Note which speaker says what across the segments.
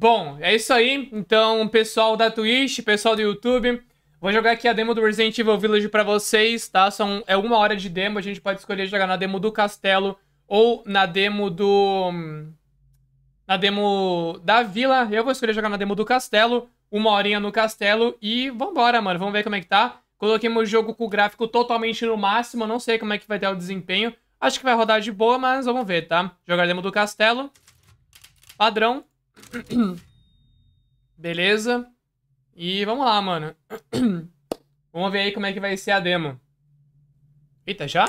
Speaker 1: Bom, é isso aí. Então, pessoal da Twitch, pessoal do YouTube, vou jogar aqui a demo do Resident Evil Village pra vocês, tá? São, é uma hora de demo, a gente pode escolher jogar na demo do castelo ou na demo do... Na demo da vila. Eu vou escolher jogar na demo do castelo, uma horinha no castelo e vambora, mano. Vamos ver como é que tá. Coloquei meu jogo com o gráfico totalmente no máximo, não sei como é que vai ter o desempenho. Acho que vai rodar de boa, mas vamos ver, tá? Jogar demo do castelo. Padrão. Beleza? E vamos lá, mano. vamos ver aí como é que vai ser a demo. Eita, já?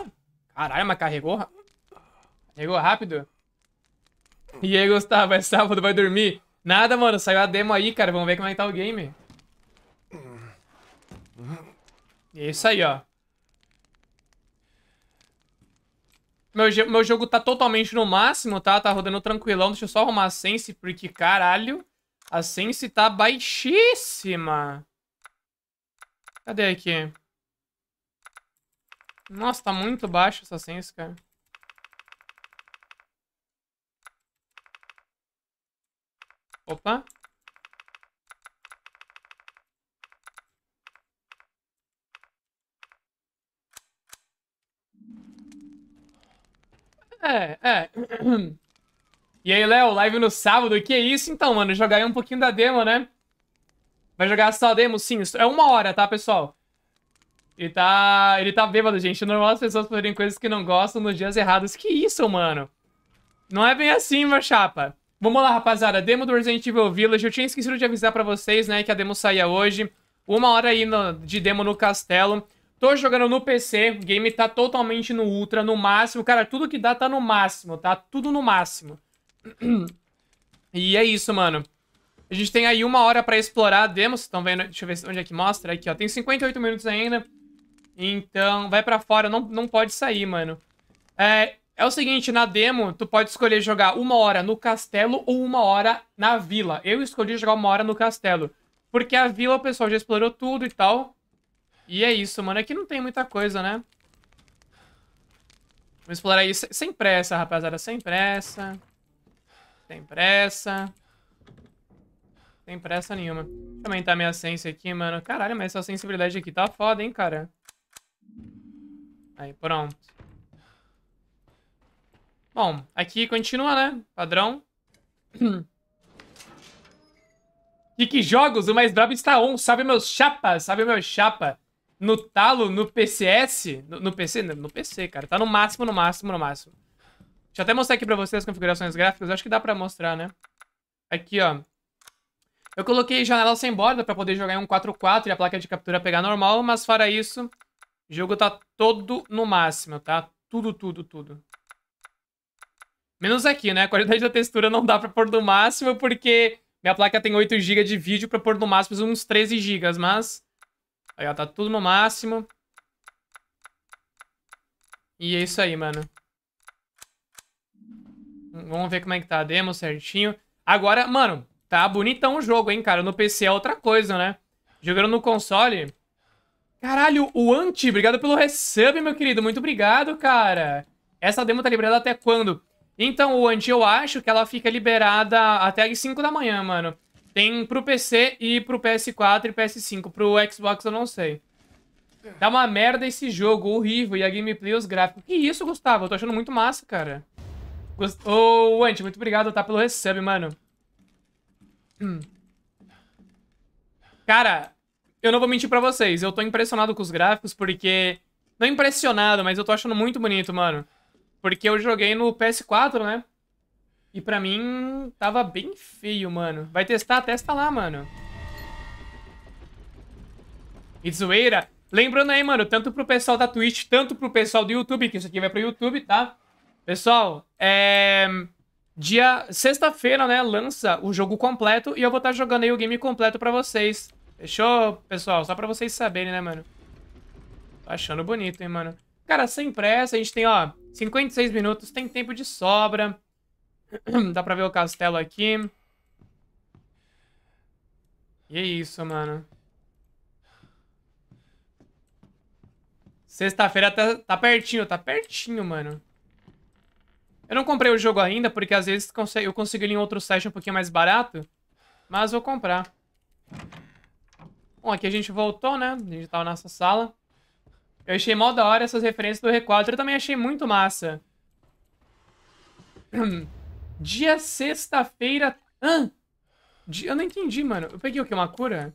Speaker 1: Caralho, mas carregou? Carregou rápido? E aí, Gustavo, é sábado, vai dormir? Nada, mano, saiu a demo aí, cara. Vamos ver como é que tá o game. E é isso aí, ó. Meu, meu jogo tá totalmente no máximo, tá? Tá rodando tranquilão. Deixa eu só arrumar a Sense, porque caralho. A Sense tá baixíssima. Cadê aqui? Nossa, tá muito baixo essa Sense, cara. Opa. É, é. E aí, Léo, live no sábado, que é isso? Então, mano, jogar aí um pouquinho da demo, né? Vai jogar só a demo? Sim, é uma hora, tá, pessoal? Ele tá... Ele tá bêbado, gente. É normal as pessoas fazerem coisas que não gostam nos dias errados. Que isso, mano? Não é bem assim, meu chapa. Vamos lá, rapaziada. Demo do Resident Evil Village. Eu tinha esquecido de avisar pra vocês, né, que a demo saía hoje. Uma hora aí no... de demo no castelo. Tô jogando no PC, o game tá totalmente no ultra, no máximo. Cara, tudo que dá tá no máximo, tá? Tudo no máximo. E é isso, mano. A gente tem aí uma hora pra explorar a demo, vocês estão vendo? Deixa eu ver onde é que mostra. Aqui, ó. Tem 58 minutos ainda. Então, vai pra fora, não, não pode sair, mano. É, é o seguinte, na demo, tu pode escolher jogar uma hora no castelo ou uma hora na vila. Eu escolhi jogar uma hora no castelo. Porque a vila o pessoal já explorou tudo e tal. E é isso, mano. Aqui não tem muita coisa, né? Vamos explorar isso sem pressa, rapaziada. Sem pressa. Sem pressa. Sem pressa nenhuma. Deixa eu aumentar minha essência aqui, mano. Caralho, mas essa sensibilidade aqui tá foda, hein, cara. Aí, pronto. Bom, aqui continua, né? Padrão. E que jogos, o mais brabo está on. sabe meus chapas, sabe meu chapa no talo, no PCS. No, no PC? No, PC, cara. Tá no máximo, no máximo, no máximo. Deixa eu até mostrar aqui pra vocês as configurações gráficas. Acho que dá pra mostrar, né? Aqui, ó. Eu coloquei janela sem borda pra poder jogar em um 4x4 e a placa de captura pegar normal, mas fora isso, o jogo tá todo no máximo, tá? Tudo, tudo, tudo. Menos aqui, né? A qualidade da textura não dá pra pôr no máximo, porque minha placa tem 8GB de vídeo pra pôr no máximo uns 13GB, mas Aí, ó, tá tudo no máximo. E é isso aí, mano. Vamos ver como é que tá a demo certinho. Agora, mano, tá bonitão o jogo, hein, cara. No PC é outra coisa, né? Jogando no console... Caralho, o Anti, obrigado pelo resub, meu querido. Muito obrigado, cara. Essa demo tá liberada até quando? Então, o Anti, eu acho que ela fica liberada até as 5 da manhã, mano. Tem pro PC e pro PS4 e PS5. Pro Xbox eu não sei. Tá uma merda esse jogo, horrível. E a gameplay, os gráficos. Que isso, Gustavo? Eu tô achando muito massa, cara. Gust... Ô, oh, Ant, muito obrigado, tá? Pelo resub, mano. Hum. Cara, eu não vou mentir pra vocês. Eu tô impressionado com os gráficos, porque... Não impressionado, mas eu tô achando muito bonito, mano. Porque eu joguei no PS4, né? E pra mim, tava bem feio, mano. Vai testar? Testa lá, mano. E zoeira. Lembrando aí, mano, tanto pro pessoal da Twitch, tanto pro pessoal do YouTube, que isso aqui vai pro YouTube, tá? Pessoal, é... Dia... Sexta-feira, né, lança o jogo completo e eu vou estar tá jogando aí o game completo pra vocês. Fechou, pessoal? Só pra vocês saberem, né, mano? Tô achando bonito, hein, mano? Cara, sem pressa, a gente tem, ó, 56 minutos, tem tempo de sobra. Dá pra ver o castelo aqui. E é isso, mano. Sexta-feira tá, tá, pertinho, tá pertinho, mano. Eu não comprei o jogo ainda, porque às vezes eu consigo ele em outro site um pouquinho mais barato. Mas vou comprar. Bom, aqui a gente voltou, né? A gente tava tá nessa sala. Eu achei mal da hora essas referências do R4. Eu também achei muito massa. Dia sexta-feira. Hã? Ah, eu não entendi, mano. Eu peguei o quê? Uma cura?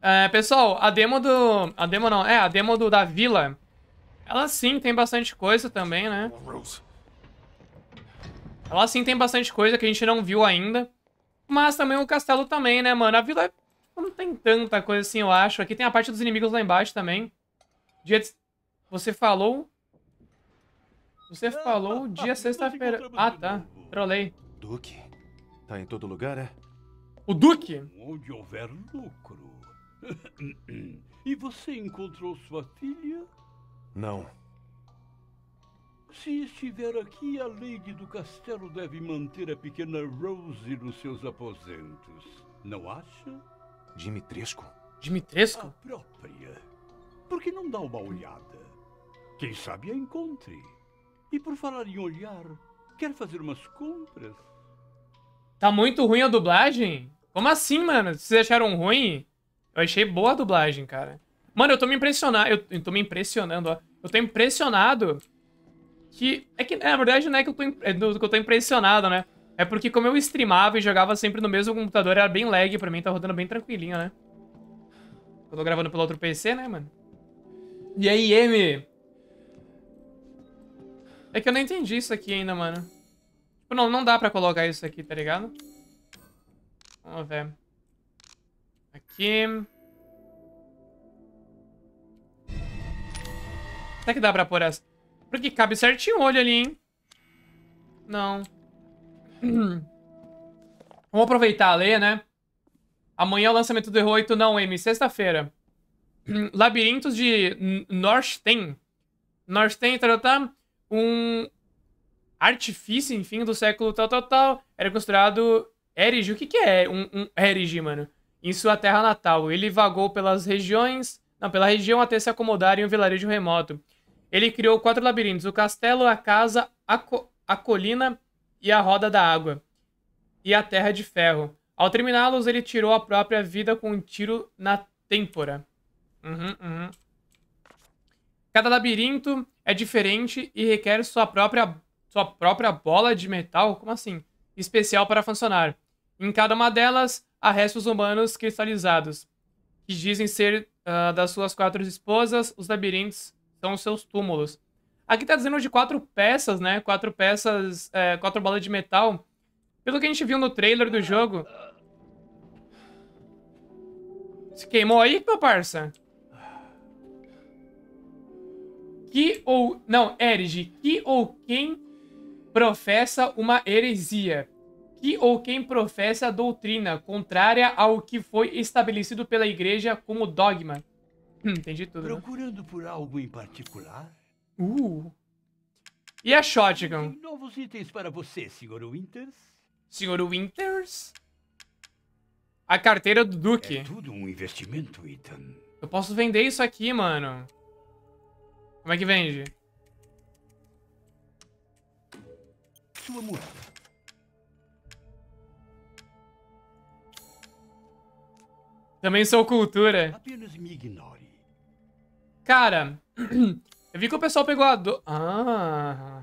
Speaker 1: É, pessoal, a demo do... A demo não. É, a demo do, da vila. Ela sim tem bastante coisa também, né? Ela sim tem bastante coisa que a gente não viu ainda. Mas também o castelo também, né, mano? A vila não tem tanta coisa assim, eu acho. Aqui tem a parte dos inimigos lá embaixo também. Dia de... Você falou você falou dia sexta-feira. Ah, tá. Trolei. Duque.
Speaker 2: Tá em todo lugar, é? O Duque? Onde houver lucro. E você encontrou sua filha? Não. Se estiver aqui, a Lady do Castelo deve manter a pequena Rose nos seus aposentos. Não acha? Dimitrescu? Dimitrescu? A própria. Por que não dá uma olhada? Quem sabe a encontre.
Speaker 1: E por falar em olhar, quer fazer umas compras? Tá muito ruim a dublagem? Como assim, mano? Vocês acharam ruim? Eu achei boa a dublagem, cara. Mano, eu tô me impressionando. Eu, eu tô me impressionando, ó. Eu tô impressionado que. É que, na verdade, não é que eu tô, é do, que eu tô impressionado, né? É porque como eu streamava e jogava sempre no mesmo computador, era bem lag pra mim, tá rodando bem tranquilinho, né? Eu tô gravando pelo outro PC, né, mano? E aí, M? É que eu não entendi isso aqui ainda, mano. Tipo, não, não dá pra colocar isso aqui, tá ligado? Vamos ver. Aqui. Será que dá pra pôr essa? Porque cabe certinho o olho ali, hein? Não. Vamos aproveitar a lei, né? Amanhã é o lançamento do R8, não, M. Sexta-feira. Labirintos de Norsten. Norsten, tá? um artifício, enfim, do século tal, tal, tal, era considerado Erige. O que, que é um, um Erige, mano? Em sua terra natal. Ele vagou pelas regiões, não, pela região até se acomodar em um vilarejo remoto. Ele criou quatro labirintos: o castelo, a casa, a, co a colina e a roda da água. E a terra de ferro. Ao terminá-los, ele tirou a própria vida com um tiro na têmpora. Uhum, uhum. Cada labirinto é diferente e requer sua própria, sua própria bola de metal, como assim? Especial para funcionar. Em cada uma delas, há restos humanos cristalizados, que dizem ser uh, das suas quatro esposas, os labirintos são seus túmulos. Aqui tá dizendo de quatro peças, né? Quatro peças, é, quatro bolas de metal. Pelo que a gente viu no trailer do jogo... Se queimou aí, meu parça? que ou. Não, herege. Que ou quem professa uma heresia. Que ou quem professa doutrina contrária ao que foi estabelecido pela igreja como dogma. Hum, entendi tudo. Né?
Speaker 2: Procurando né? por algo em particular?
Speaker 1: Uh. E a shotgun? Tem novos itens para você, Sr. Winters. Sr. Winters? A carteira do Duque. É tudo um investimento, Ethan. Eu posso vender isso aqui, mano. Como é que vende? Sua música. Também sou cultura.
Speaker 2: Apenas me
Speaker 1: ignore. Cara, eu vi que o pessoal pegou a do... Ah.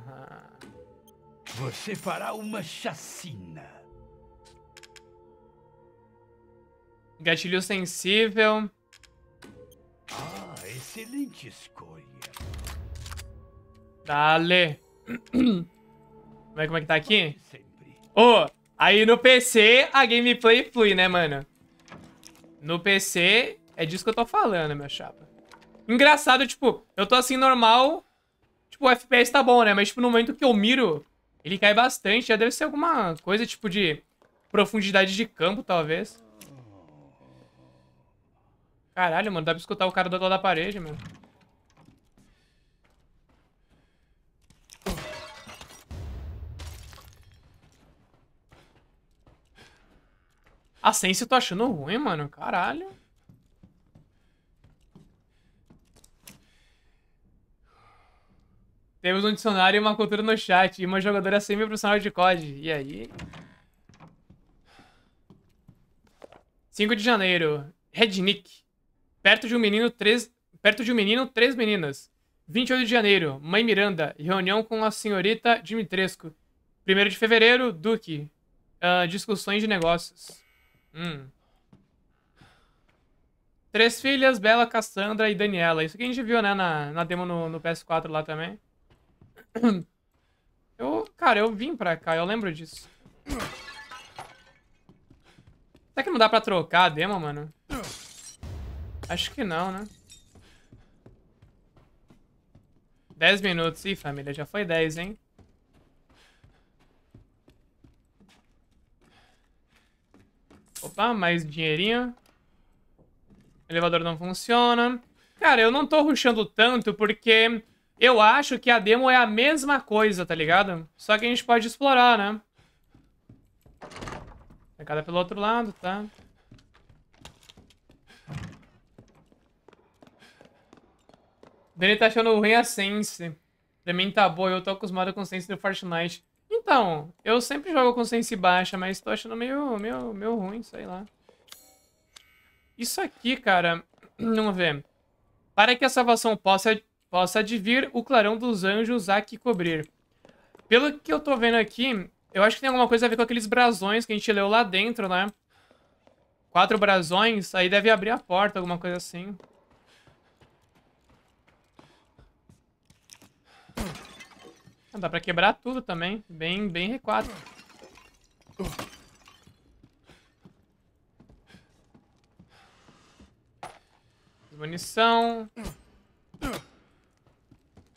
Speaker 1: Você fará uma chacina. Gatilho sensível. Ah, excelente escolha. Dale. Como é, como é que tá aqui? Ô, oh, aí no PC a gameplay flui, né, mano? No PC é disso que eu tô falando, meu chapa. Engraçado, tipo, eu tô assim normal, tipo, o FPS tá bom, né? Mas, tipo, no momento que eu miro, ele cai bastante. Já deve ser alguma coisa, tipo, de profundidade de campo, talvez. Caralho, mano, dá pra escutar o cara do outro lado da parede, mano. A Sense eu tô achando ruim, mano. Caralho. Temos um dicionário e uma cultura no chat. E uma jogadora semi-profissional de COD. E aí? 5 de janeiro. Rednick. Perto de um menino, três... Perto de um menino, três meninas. 28 de janeiro. Mãe Miranda. Reunião com a senhorita Dimitrescu. 1 de fevereiro. Duque. Uh, discussões de negócios. Hum. Três filhas, Bela, Cassandra e Daniela. Isso que a gente viu, né, na, na demo no, no PS4 lá também. Eu, cara, eu vim pra cá, eu lembro disso. Será que não dá pra trocar a demo, mano? Acho que não, né? 10 minutos. Ih, família, já foi 10, hein? Opa, mais dinheirinho. elevador não funciona. Cara, eu não tô ruxando tanto porque eu acho que a demo é a mesma coisa, tá ligado? Só que a gente pode explorar, né? Tacada é pelo outro lado, tá? Dani tá achando ruim a Sense. Pra mim tá boa, eu tô acostumado com Sense do Fortnite. Então, eu sempre jogo com sense baixa, mas tô achando meio, meio, meio ruim, sei lá. Isso aqui, cara, não ver. Para que a salvação possa, possa advir, o clarão dos anjos há que cobrir. Pelo que eu tô vendo aqui, eu acho que tem alguma coisa a ver com aqueles brasões que a gente leu lá dentro, né? Quatro brasões, aí deve abrir a porta, alguma coisa assim. Não dá pra quebrar tudo também. Bem, bem recuado. Munição.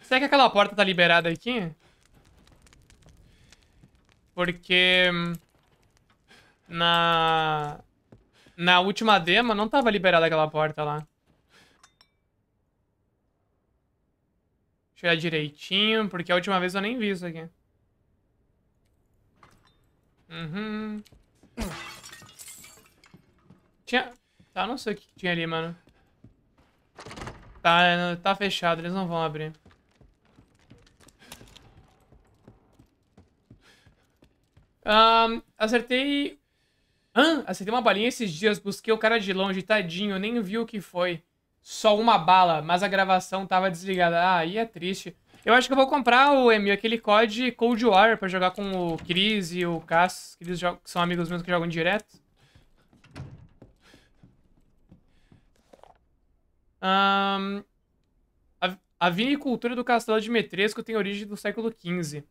Speaker 1: Será que aquela porta tá liberada aqui? Porque... Hum, na... Na última demo não tava liberada aquela porta lá. tirar direitinho, porque a última vez eu nem vi isso aqui. Uhum. Tinha... Tá, não sei o que tinha ali, mano. Tá, tá fechado, eles não vão abrir. Um, acertei... Hã? Acertei uma balinha esses dias, busquei o cara de longe, tadinho, nem vi o que foi só uma bala, mas a gravação tava desligada. Ah, aí é triste. Eu acho que eu vou comprar o Emil, aquele COD Cold War pra jogar com o Chris e o Cass, que eles jogam, que são amigos meus que jogam direto. Um, a, a vinicultura do castelo de Metresco tem origem do século XV, uh,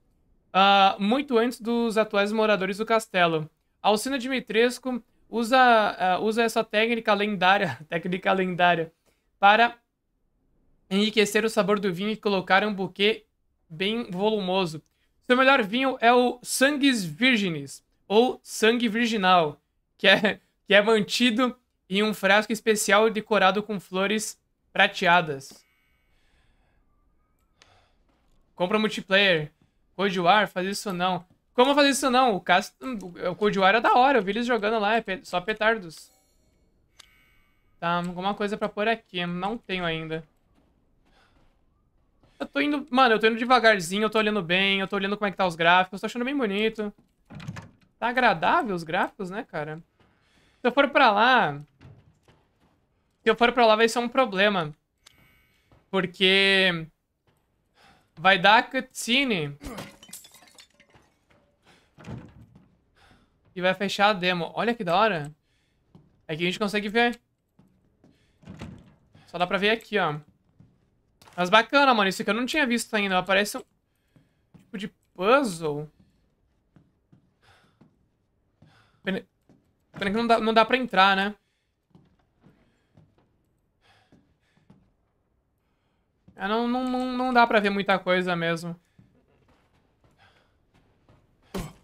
Speaker 1: ah, muito antes dos atuais moradores do castelo. A Alcina de Metresco usa, uh, usa essa técnica lendária, técnica lendária, para enriquecer o sabor do vinho e colocar um buquê bem volumoso. Seu melhor vinho é o Sanguis Virginis, ou Sangue Virginal, que é, que é mantido em um frasco especial decorado com flores prateadas. Compra multiplayer. Code War, fazer isso não. Como fazer isso não? O, caso, o Code War é da hora, eu vi eles jogando lá, é só petardos. Tá, alguma coisa pra pôr aqui. Não tenho ainda. Eu tô indo... Mano, eu tô indo devagarzinho, eu tô olhando bem, eu tô olhando como é que tá os gráficos, tô achando bem bonito. Tá agradável os gráficos, né, cara? Se eu for pra lá... Se eu for pra lá vai ser um problema. Porque... Vai dar cutscene. E vai fechar a demo. Olha que da hora. É que a gente consegue ver. Só dá pra ver aqui, ó. Mas bacana, mano. Isso aqui eu não tinha visto ainda. Aparece um tipo de puzzle. Pena, que não dá, não dá pra entrar, né? É, não, não, não, não dá pra ver muita coisa mesmo.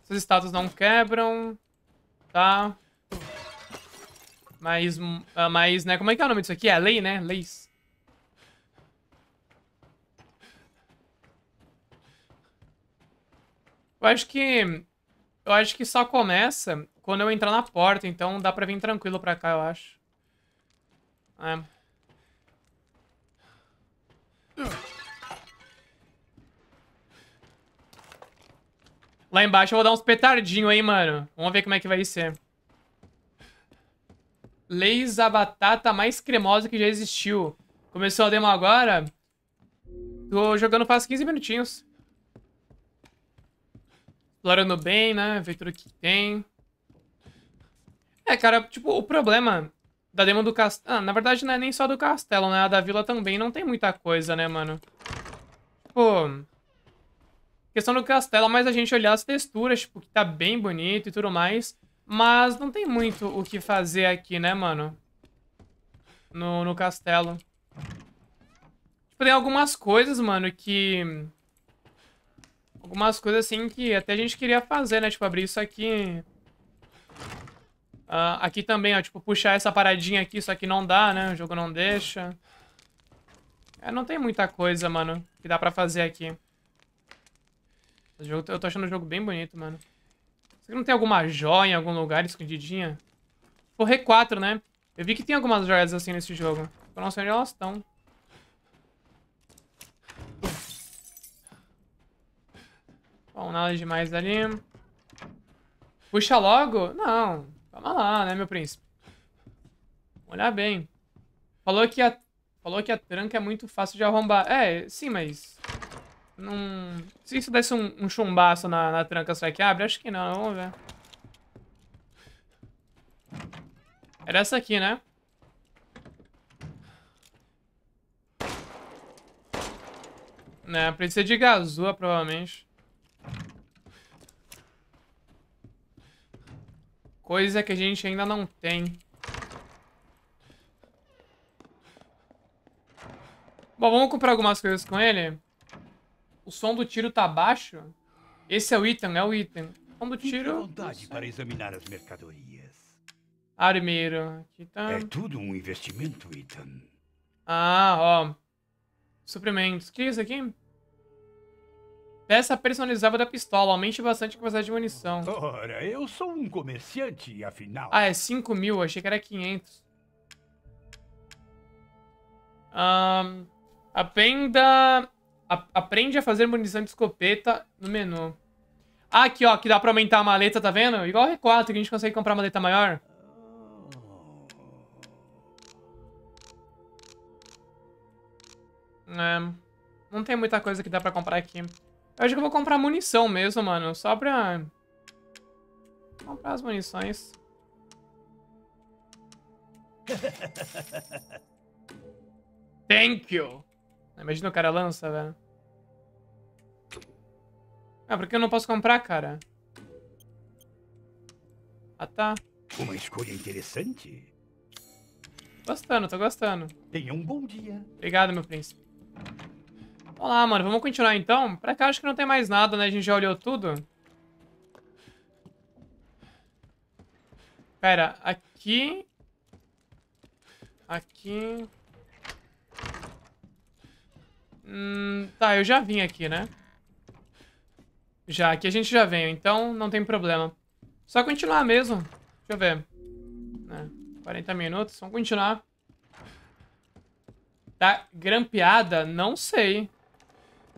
Speaker 1: Essas estátuas não quebram. Tá. Mas, hum, ah, mas, né, como é que é o nome disso aqui? É lei, né? Leis. Eu acho que... Eu acho que só começa quando eu entrar na porta, então dá pra vir tranquilo pra cá, eu acho. É. Lá embaixo eu vou dar uns petardinhos aí, mano. Vamos ver como é que vai ser. Leis a batata mais cremosa que já existiu. Começou a demo agora. Tô jogando faz 15 minutinhos. Explorando bem, né? Ver tudo que tem. É, cara, tipo, o problema da demo do castelo... Ah, na verdade, não é nem só do castelo, né? A da vila também não tem muita coisa, né, mano? Pô... Tipo, questão do castelo, mas a gente olhar as texturas, tipo, que tá bem bonito e tudo mais... Mas não tem muito o que fazer aqui, né, mano? No, no castelo. Tipo, tem algumas coisas, mano, que... Algumas coisas, assim, que até a gente queria fazer, né? Tipo, abrir isso aqui... Uh, aqui também, ó, tipo, puxar essa paradinha aqui, só que não dá, né? O jogo não deixa. É, não tem muita coisa, mano, que dá pra fazer aqui. Eu tô achando o jogo bem bonito, mano. Será que não tem alguma joia em algum lugar escondidinha? Correr 4, né? Eu vi que tem algumas joias assim nesse jogo. Eu não sei onde elas estão. Bom, nada demais ali. Puxa logo? Não. Calma lá, né, meu príncipe? olhar bem. Falou que a, falou que a tranca é muito fácil de arrombar. É, sim, mas... Num... Se isso desse um, um chumbaço na, na, tranca, será é que abre? Acho que não, vamos ver. Era essa aqui, né? Né, precisa de gazua, provavelmente. Coisa que a gente ainda não tem. Bom, vamos comprar algumas coisas com ele? O som do tiro tá baixo? Esse é o item, é o item. O som do tiro... vontade
Speaker 2: para examinar as mercadorias.
Speaker 1: Armeiro. Aqui tá... É tudo
Speaker 2: um investimento, Ethan.
Speaker 1: Ah, ó. Suprimentos. O que é isso aqui? Peça personalizável da pistola. Aumente bastante a capacidade de munição. Ora, eu sou um comerciante, afinal. Ah, é 5 mil. Achei que era 500. Um, venda aprende a fazer munição de escopeta no menu. Ah, aqui, ó, que dá pra aumentar a maleta, tá vendo? Igual o R4, que a gente consegue comprar maleta maior. É, não tem muita coisa que dá pra comprar aqui. Eu acho que eu vou comprar munição mesmo, mano. Só pra... Comprar as munições. Thank you. Imagina o cara lança, velho. Né? Ah, por que eu não posso comprar, cara? Ah, tá.
Speaker 2: Uma escolha interessante.
Speaker 1: Gostando, tô gostando. Tenha um bom dia. Obrigado, meu príncipe. Vamos lá, mano. Vamos continuar, então? Pra cá, acho que não tem mais nada, né? A gente já olhou tudo. Pera, aqui... Aqui... Hum, tá, eu já vim aqui, né? Já, aqui a gente já veio, então não tem problema. Só continuar mesmo. Deixa eu ver. É, 40 minutos, vamos continuar. Tá grampeada? Não sei.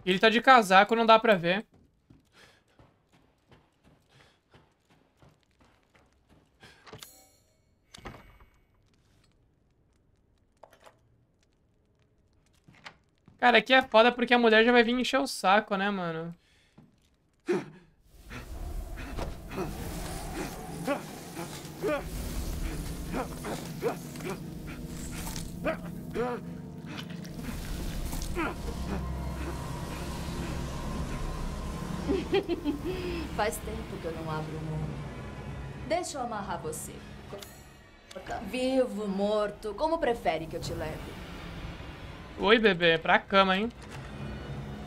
Speaker 1: Ele tá de casaco, não dá pra ver. Cara, aqui é foda porque a mulher já vai vir encher o saco, né, mano?
Speaker 2: Faz tempo que eu não abro o mundo. Deixa eu amarrar você. Vivo, morto, como prefere que eu te leve?
Speaker 1: Oi, bebê, pra cama, hein?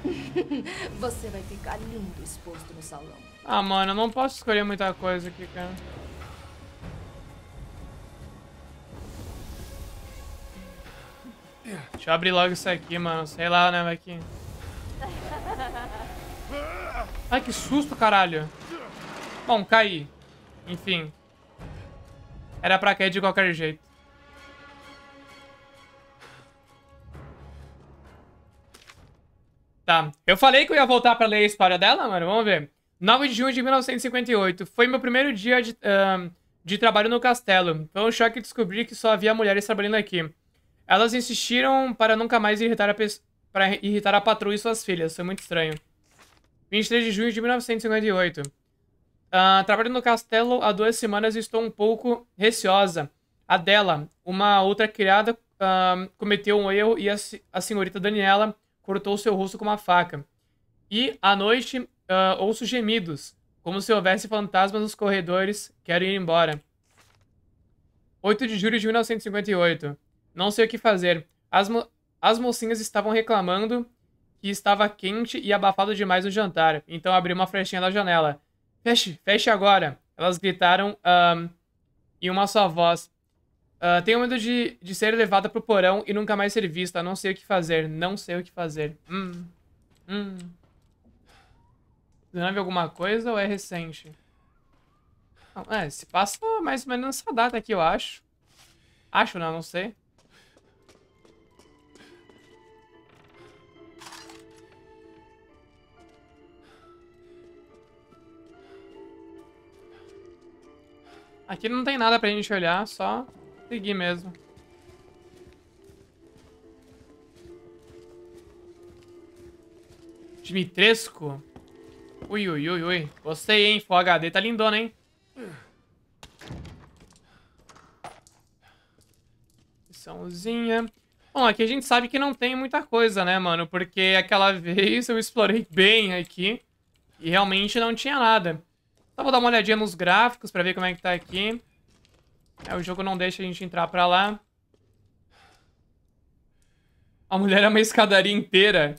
Speaker 2: Você vai ficar lindo exposto no salão.
Speaker 1: Ah, mano, eu não posso escolher muita coisa aqui, cara. Deixa eu abrir logo isso aqui, mano. Sei lá, né, vai que... Ai, que susto, caralho. Bom, caí. Enfim. Era pra cair de qualquer jeito. Tá. Eu falei que eu ia voltar pra ler a história dela, mano. Vamos ver. 9 de junho de 1958. Foi meu primeiro dia de, uh, de trabalho no castelo. Foi um choque descobrir que só havia mulheres trabalhando aqui. Elas insistiram para nunca mais irritar a, para irritar a patroa e suas filhas. Foi muito estranho. 23 de junho de 1958. Uh, ah, trabalho no castelo há duas semanas e estou um pouco receosa. A dela, uma outra criada, uh, cometeu um erro e a, a senhorita Daniela cortou seu rosto com uma faca. E, à noite, uh, ouço gemidos, como se houvesse fantasmas nos corredores. Quero ir embora. 8 de julho de 1958. Não sei o que fazer. As, mo as mocinhas estavam reclamando que estava quente e abafado demais no jantar, então abri uma frechinha da janela. Feche, feche agora! Elas gritaram um, ah, em uma só voz. Uh, tenho medo de, de ser levada pro porão e nunca mais ser vista. Não sei o que fazer. Não sei o que fazer. Hum. Hum. Desenvolve alguma coisa ou é recente? Não, é, se passa mais ou menos nessa data aqui, eu acho. Acho, não, né, não sei. Aqui não tem nada pra gente olhar, só Segui mesmo. Dimitrescu? Ui, ui, ui, ui. Gostei, hein? Full HD tá lindona, hein? Missãozinha. Bom, aqui a gente sabe que não tem muita coisa, né, mano? Porque aquela vez eu explorei bem aqui e realmente não tinha nada. Só então, vou dar uma olhadinha nos gráficos pra ver como é que tá aqui. É, o jogo não deixa a gente entrar pra lá. A mulher é uma escadaria inteira.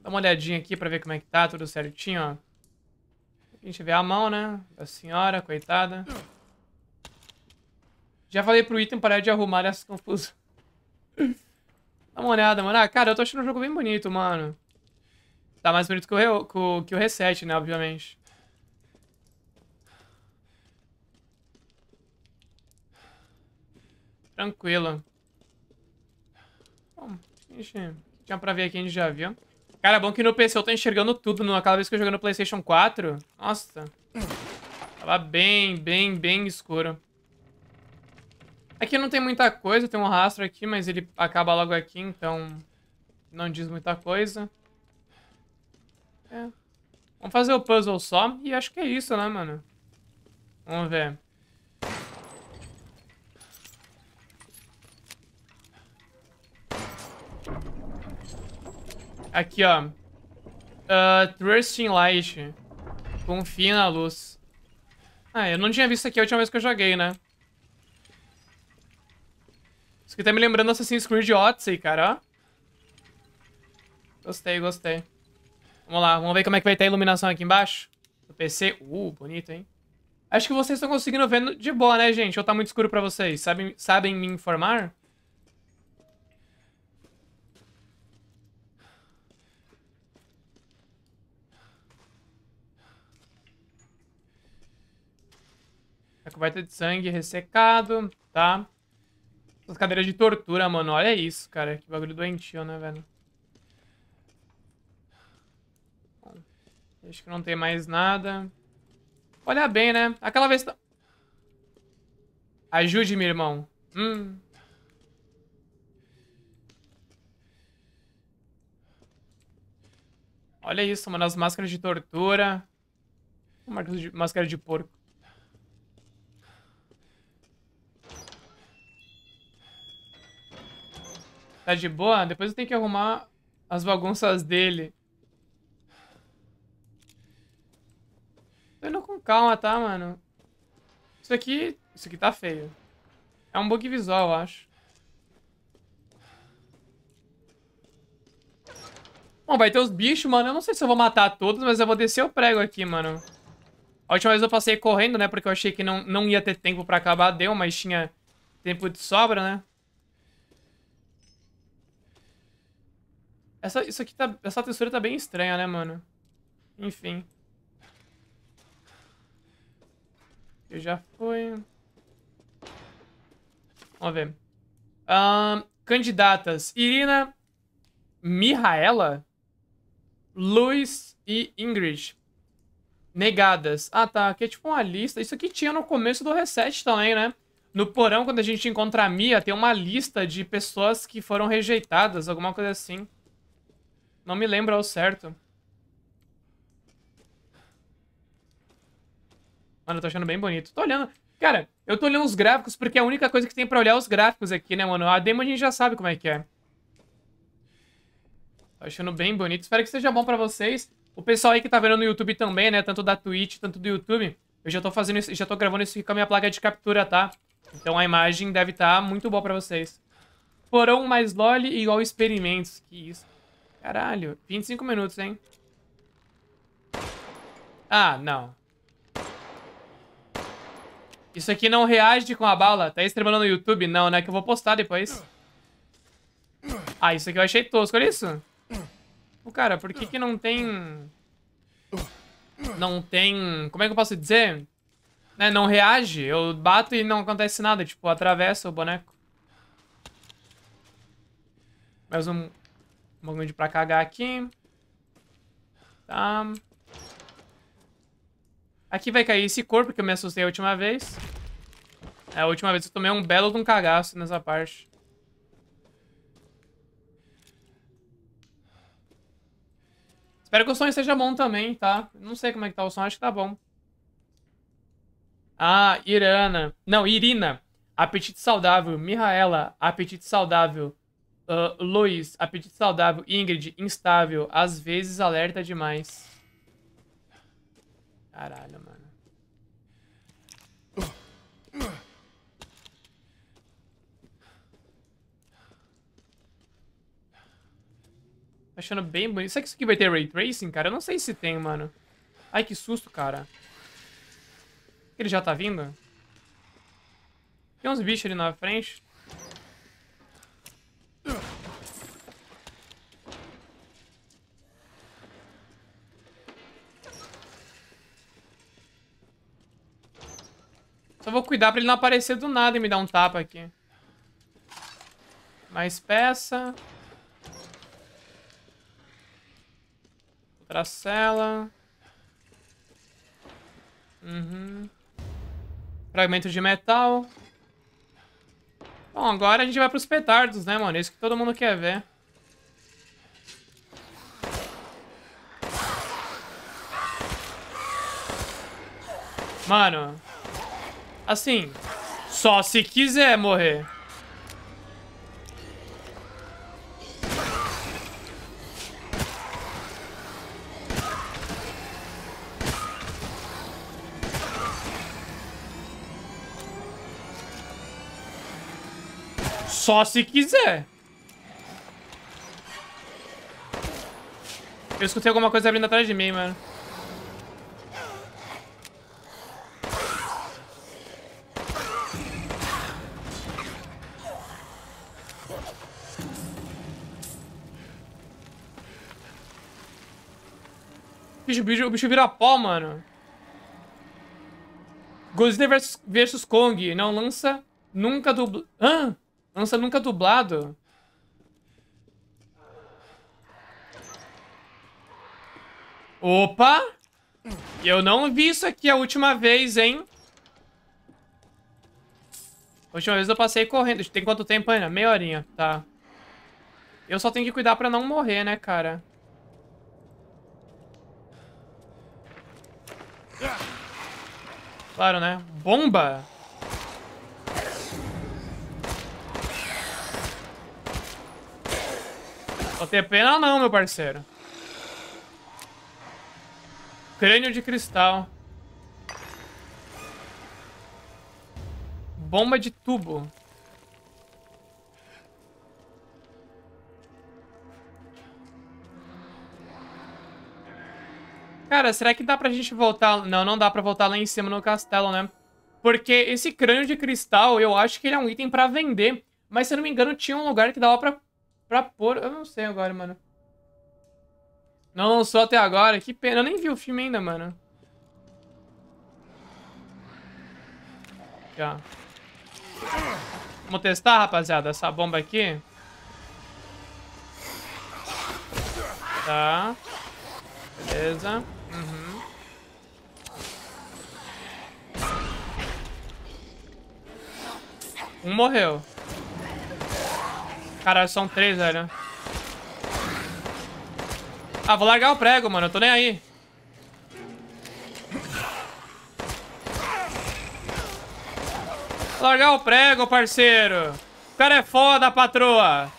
Speaker 1: Dá uma olhadinha aqui pra ver como é que tá, tudo certinho, ó. A gente vê a mão, né? Da senhora, coitada. Já falei pro item parar de arrumar essa confusão. Dá uma olhada, mano. Ah, cara, eu tô achando o jogo bem bonito, mano. Tá mais bonito que o, que o Reset, né? Obviamente. Tranquilo. Bom, gente, tinha pra ver aqui, a gente já viu. Cara, é bom que no PC eu tô enxergando tudo. Naquela vez que eu joguei no Playstation 4. Nossa. Tava bem, bem, bem escuro. Aqui não tem muita coisa. Tem um rastro aqui, mas ele acaba logo aqui, então... Não diz muita coisa. É. Vamos fazer o puzzle só. E acho que é isso, né, mano? Vamos ver. Aqui, ó. Uh, Light. confia na luz. Ah, eu não tinha visto aqui a última vez que eu joguei, né? Isso aqui tá me lembrando Assassin's Creed Odyssey, cara, ó. Gostei, gostei. Vamos lá, vamos ver como é que vai estar a iluminação aqui embaixo. Do PC. Uh, bonito, hein? Acho que vocês estão conseguindo ver de boa, né, gente? Ou tá muito escuro pra vocês? Sabem, sabem me informar? vai ter de sangue ressecado, tá? As cadeiras de tortura, mano. Olha isso, cara. Que bagulho doentio, né, velho? Bom, acho que não tem mais nada. Olha bem, né? Aquela vez... Ajude-me, irmão. Hum... Olha isso, mano. As máscaras de tortura. Máscara de, máscara de porco. Tá de boa? Depois eu tenho que arrumar as bagunças dele. Tô indo com calma, tá, mano? Isso aqui... Isso aqui tá feio. É um bug visual, eu acho. Bom, vai ter os bichos, mano. Eu não sei se eu vou matar todos, mas eu vou descer o prego aqui, mano. A última vez eu passei correndo, né? Porque eu achei que não, não ia ter tempo pra acabar. Deu, mas tinha tempo de sobra, né? Essa, isso aqui tá, essa textura tá bem estranha, né, mano? Enfim. Eu já foi. Vamos ver. Um, candidatas. Irina, Mihaela, Luiz e Ingrid. Negadas. Ah, tá. Aqui é tipo uma lista. Isso aqui tinha no começo do reset também, né? No porão, quando a gente encontra a Mia, tem uma lista de pessoas que foram rejeitadas, alguma coisa assim. Não me lembro ao certo. Mano, eu tô achando bem bonito. Tô olhando... Cara, eu tô olhando os gráficos porque é a única coisa que tem pra olhar os gráficos aqui, né, mano? A demo a gente já sabe como é que é. Tô achando bem bonito. Espero que seja bom pra vocês. O pessoal aí que tá vendo no YouTube também, né? Tanto da Twitch, tanto do YouTube. Eu já tô fazendo isso, já tô gravando isso aqui com a minha placa de captura, tá? Então a imagem deve estar tá muito boa pra vocês. Porão mais lol igual experimentos. Que isso. Caralho, 25 minutos, hein? Ah, não. Isso aqui não reage com a bala? Tá streamando no YouTube? Não, né? Que eu vou postar depois. Ah, isso aqui eu achei tosco. Olha isso. O cara, por que que não tem... Não tem... Como é que eu posso dizer? Né, não reage. Eu bato e não acontece nada. Tipo, atravessa o boneco. Mais um... Um bagulho pra cagar aqui. Tá. Aqui vai cair esse corpo que eu me assustei a última vez. É, a última vez eu tomei um belo de um cagaço nessa parte. Espero que o som esteja bom também, tá? Não sei como é que tá o som, acho que tá bom. Ah, Irana. Não, Irina. Apetite saudável. Mihaela, apetite saudável. Uh, ah, Luiz, apetite saudável. Ingrid, instável. Às vezes alerta demais. Caralho, mano. Tá achando bem bonito. Será que isso aqui vai ter Ray Tracing, cara? Eu não sei se tem, mano. Ai, que susto, cara. Ele já tá vindo? Tem uns bichos ali na frente. cuidar pra ele não aparecer do nada e me dar um tapa aqui. Mais peça. Outra cela. Uhum. Fragmento de metal. Bom, agora a gente vai pros petardos, né, mano? É isso que todo mundo quer ver. Mano, Assim, só se quiser morrer. Só se quiser. Eu escutei alguma coisa vindo atrás de mim, mano. bicho, o bicho, bicho vira pó, mano. Godzilla versus, versus Kong. Não lança nunca dublado. Ah, lança nunca dublado. Opa! Eu não vi isso aqui a última vez, hein? A última vez eu passei correndo. Tem quanto tempo ainda? Meia horinha. Tá. Eu só tenho que cuidar pra não morrer, né, cara? Claro, né? Bomba! Só ter pena não, meu parceiro. Crânio de cristal. Bomba de tubo. Cara, será que dá pra gente voltar... Não, não dá pra voltar lá em cima no castelo, né? Porque esse crânio de cristal, eu acho que ele é um item pra vender. Mas, se eu não me engano, tinha um lugar que dava pra, pra pôr... Eu não sei agora, mano. Não lançou até agora. Que pena. Eu nem vi o filme ainda, mano. ó. Vamos testar, rapaziada, essa bomba aqui. Tá. Beleza. Uhum. Um morreu. Cara, são três, velho. Ah, vou largar o prego, mano. Eu tô nem aí. Largar o prego, parceiro. O cara é foda, patroa.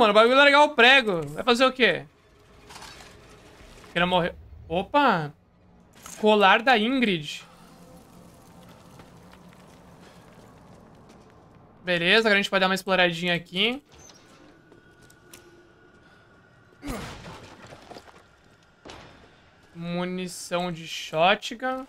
Speaker 1: mano. O bagulho é o prego. Vai fazer o quê? Ele morreu. Opa! Colar da Ingrid. Beleza, agora a gente vai dar uma exploradinha aqui. Munição de shotgun.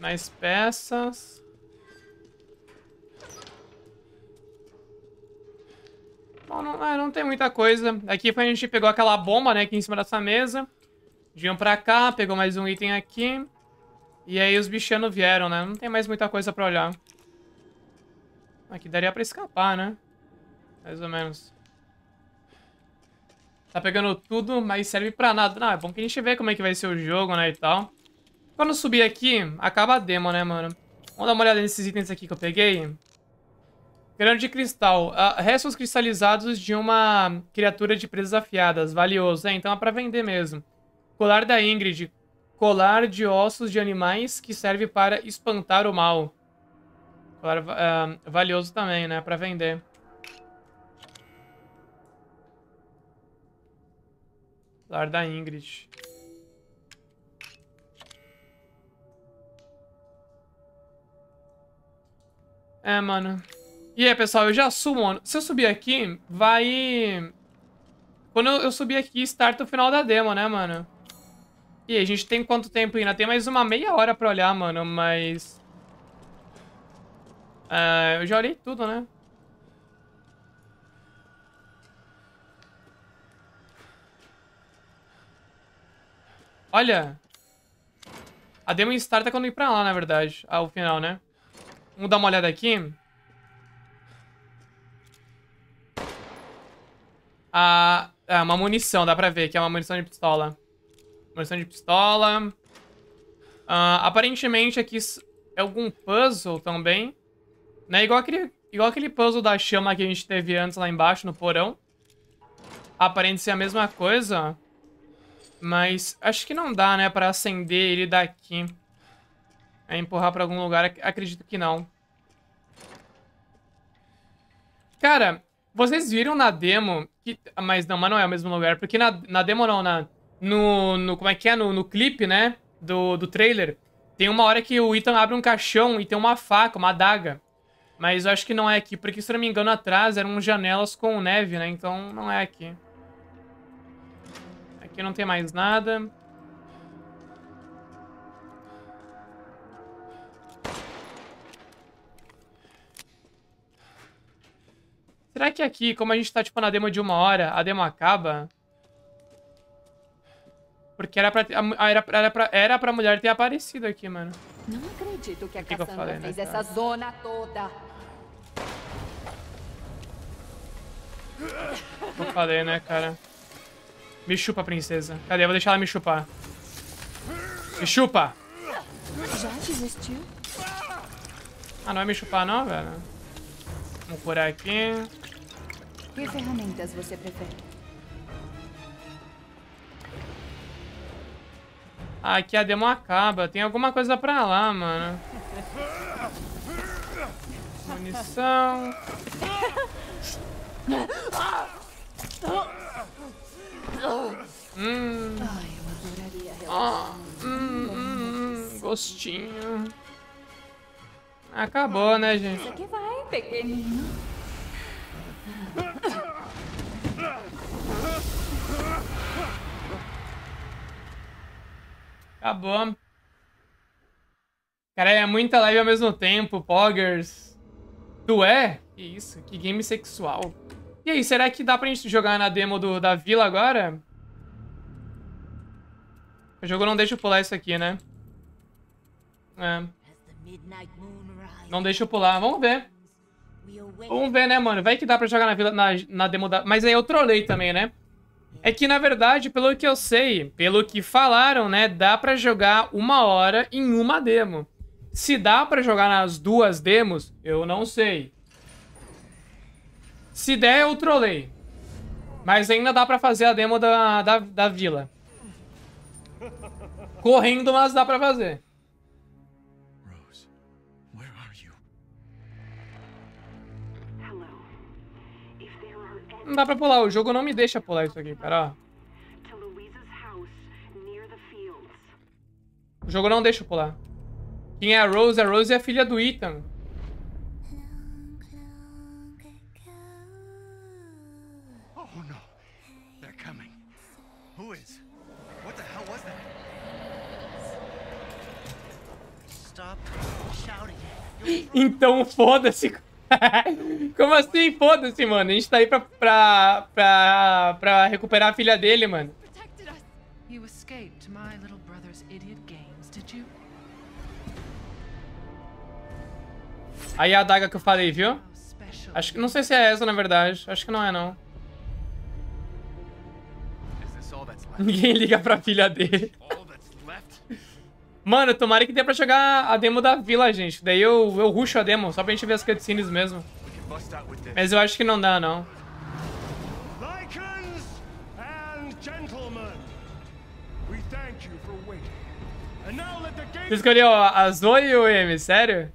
Speaker 1: nas peças. Bom, não, é, não tem muita coisa. Aqui foi a gente pegou aquela bomba, né, aqui em cima dessa mesa. Vinham pra cá, pegou mais um item aqui. E aí os bichanos vieram, né? Não tem mais muita coisa pra olhar. Aqui daria pra escapar, né? Mais ou menos. Tá pegando tudo, mas serve pra nada. Não, é bom que a gente vê como é que vai ser o jogo, né, e tal. Quando subir aqui, acaba a demo, né, mano? Vamos dar uma olhada nesses itens aqui que eu peguei. Grano de cristal. Uh, restos cristalizados de uma criatura de presas afiadas. Valioso. É, então é pra vender mesmo. Colar da Ingrid. Colar de ossos de animais que serve para espantar o mal. Colar uh, valioso também, né? Pra vender. Colar da Ingrid. É, mano. E aí, pessoal, eu já subo, mano. Se eu subir aqui, vai... Quando eu, subir aqui, starta o final da demo, né, mano? E aí, a gente tem quanto tempo ainda? Tem mais uma meia hora pra olhar, mano, mas... Uh, eu já olhei tudo, né? Olha! A demo starta quando ir pra lá, na verdade. Ao final, né? Vamos dar uma olhada aqui. Ah, é uma munição, dá pra ver que é uma munição de pistola. Munição de pistola. Ah, aparentemente aqui é algum puzzle também. Né? Igual aquele, igual aquele puzzle da chama que a gente teve antes lá embaixo no porão. Aparente ser a mesma coisa. Mas acho que não dá, né, pra acender ele daqui. É empurrar pra algum lugar? Acredito que não. Cara, vocês viram na demo que... Mas não, mas não é o mesmo lugar. Porque na, na demo não, na... No, no... Como é que é? No, no clipe, né? Do, do trailer. Tem uma hora que o Ethan abre um caixão e tem uma faca, uma adaga. Mas eu acho que não é aqui. Porque, se não me engano, atrás eram janelas com neve, né? Então, não é aqui. Aqui não tem mais nada. Será que aqui, como a gente tá, tipo, na demo de uma hora, a demo acaba? Porque era pra, era, era, pra, era pra mulher ter aparecido aqui, mano. Não acredito que a que Cassandra que falei, né, fez né, essa
Speaker 2: zona toda.
Speaker 1: Eu falei, né, cara? Me chupa, princesa. Cadê? Eu vou deixar ela me chupar. Me chupa!
Speaker 2: Já desistiu?
Speaker 1: Ah, não vai me chupar não, velho? Vamos por aqui.
Speaker 2: Que ferramentas você prefere?
Speaker 1: Ah, aqui a demo acaba. Tem alguma coisa pra lá, mano. Munição. hum. oh, hum, hum, hum, Gostinho. Acabou, né, gente? Isso aqui vai pequenino. Acabou. Tá Cara, é muita live ao mesmo tempo, Poggers. Tu é? Que isso, que game sexual. E aí, será que dá pra gente jogar na demo do, da vila agora? O jogo não deixa eu pular isso aqui, né? É. Não deixa eu pular. Vamos ver. Vamos ver, né, mano? Vai que dá pra jogar na, vila, na, na demo da... Mas aí eu trolei também, né? É que, na verdade, pelo que eu sei, pelo que falaram, né, dá pra jogar uma hora em uma demo. Se dá pra jogar nas duas demos, eu não sei. Se der, eu trolei. Mas ainda dá pra fazer a demo da, da, da vila. Correndo, mas dá pra fazer. Não dá pra pular, o jogo não me deixa pular isso aqui, cara. O jogo não deixa eu pular. Quem é a Rose? A Rose é a filha do Ethan. Oh, Stop Então foda-se. Como assim? Foda-se, mano. A gente tá aí pra, pra, pra, pra recuperar a filha dele, mano. Aí é a adaga que eu falei, viu? Acho que não sei se é essa, na verdade. Acho que não é, não. Ninguém liga pra filha dele. Mano, tomara que dê pra jogar a demo da vila, gente. Daí eu, eu ruxo a demo, só pra gente ver as cutscenes mesmo. Mas eu acho que não dá, não. Você escolheu a Zoe e o M, sério?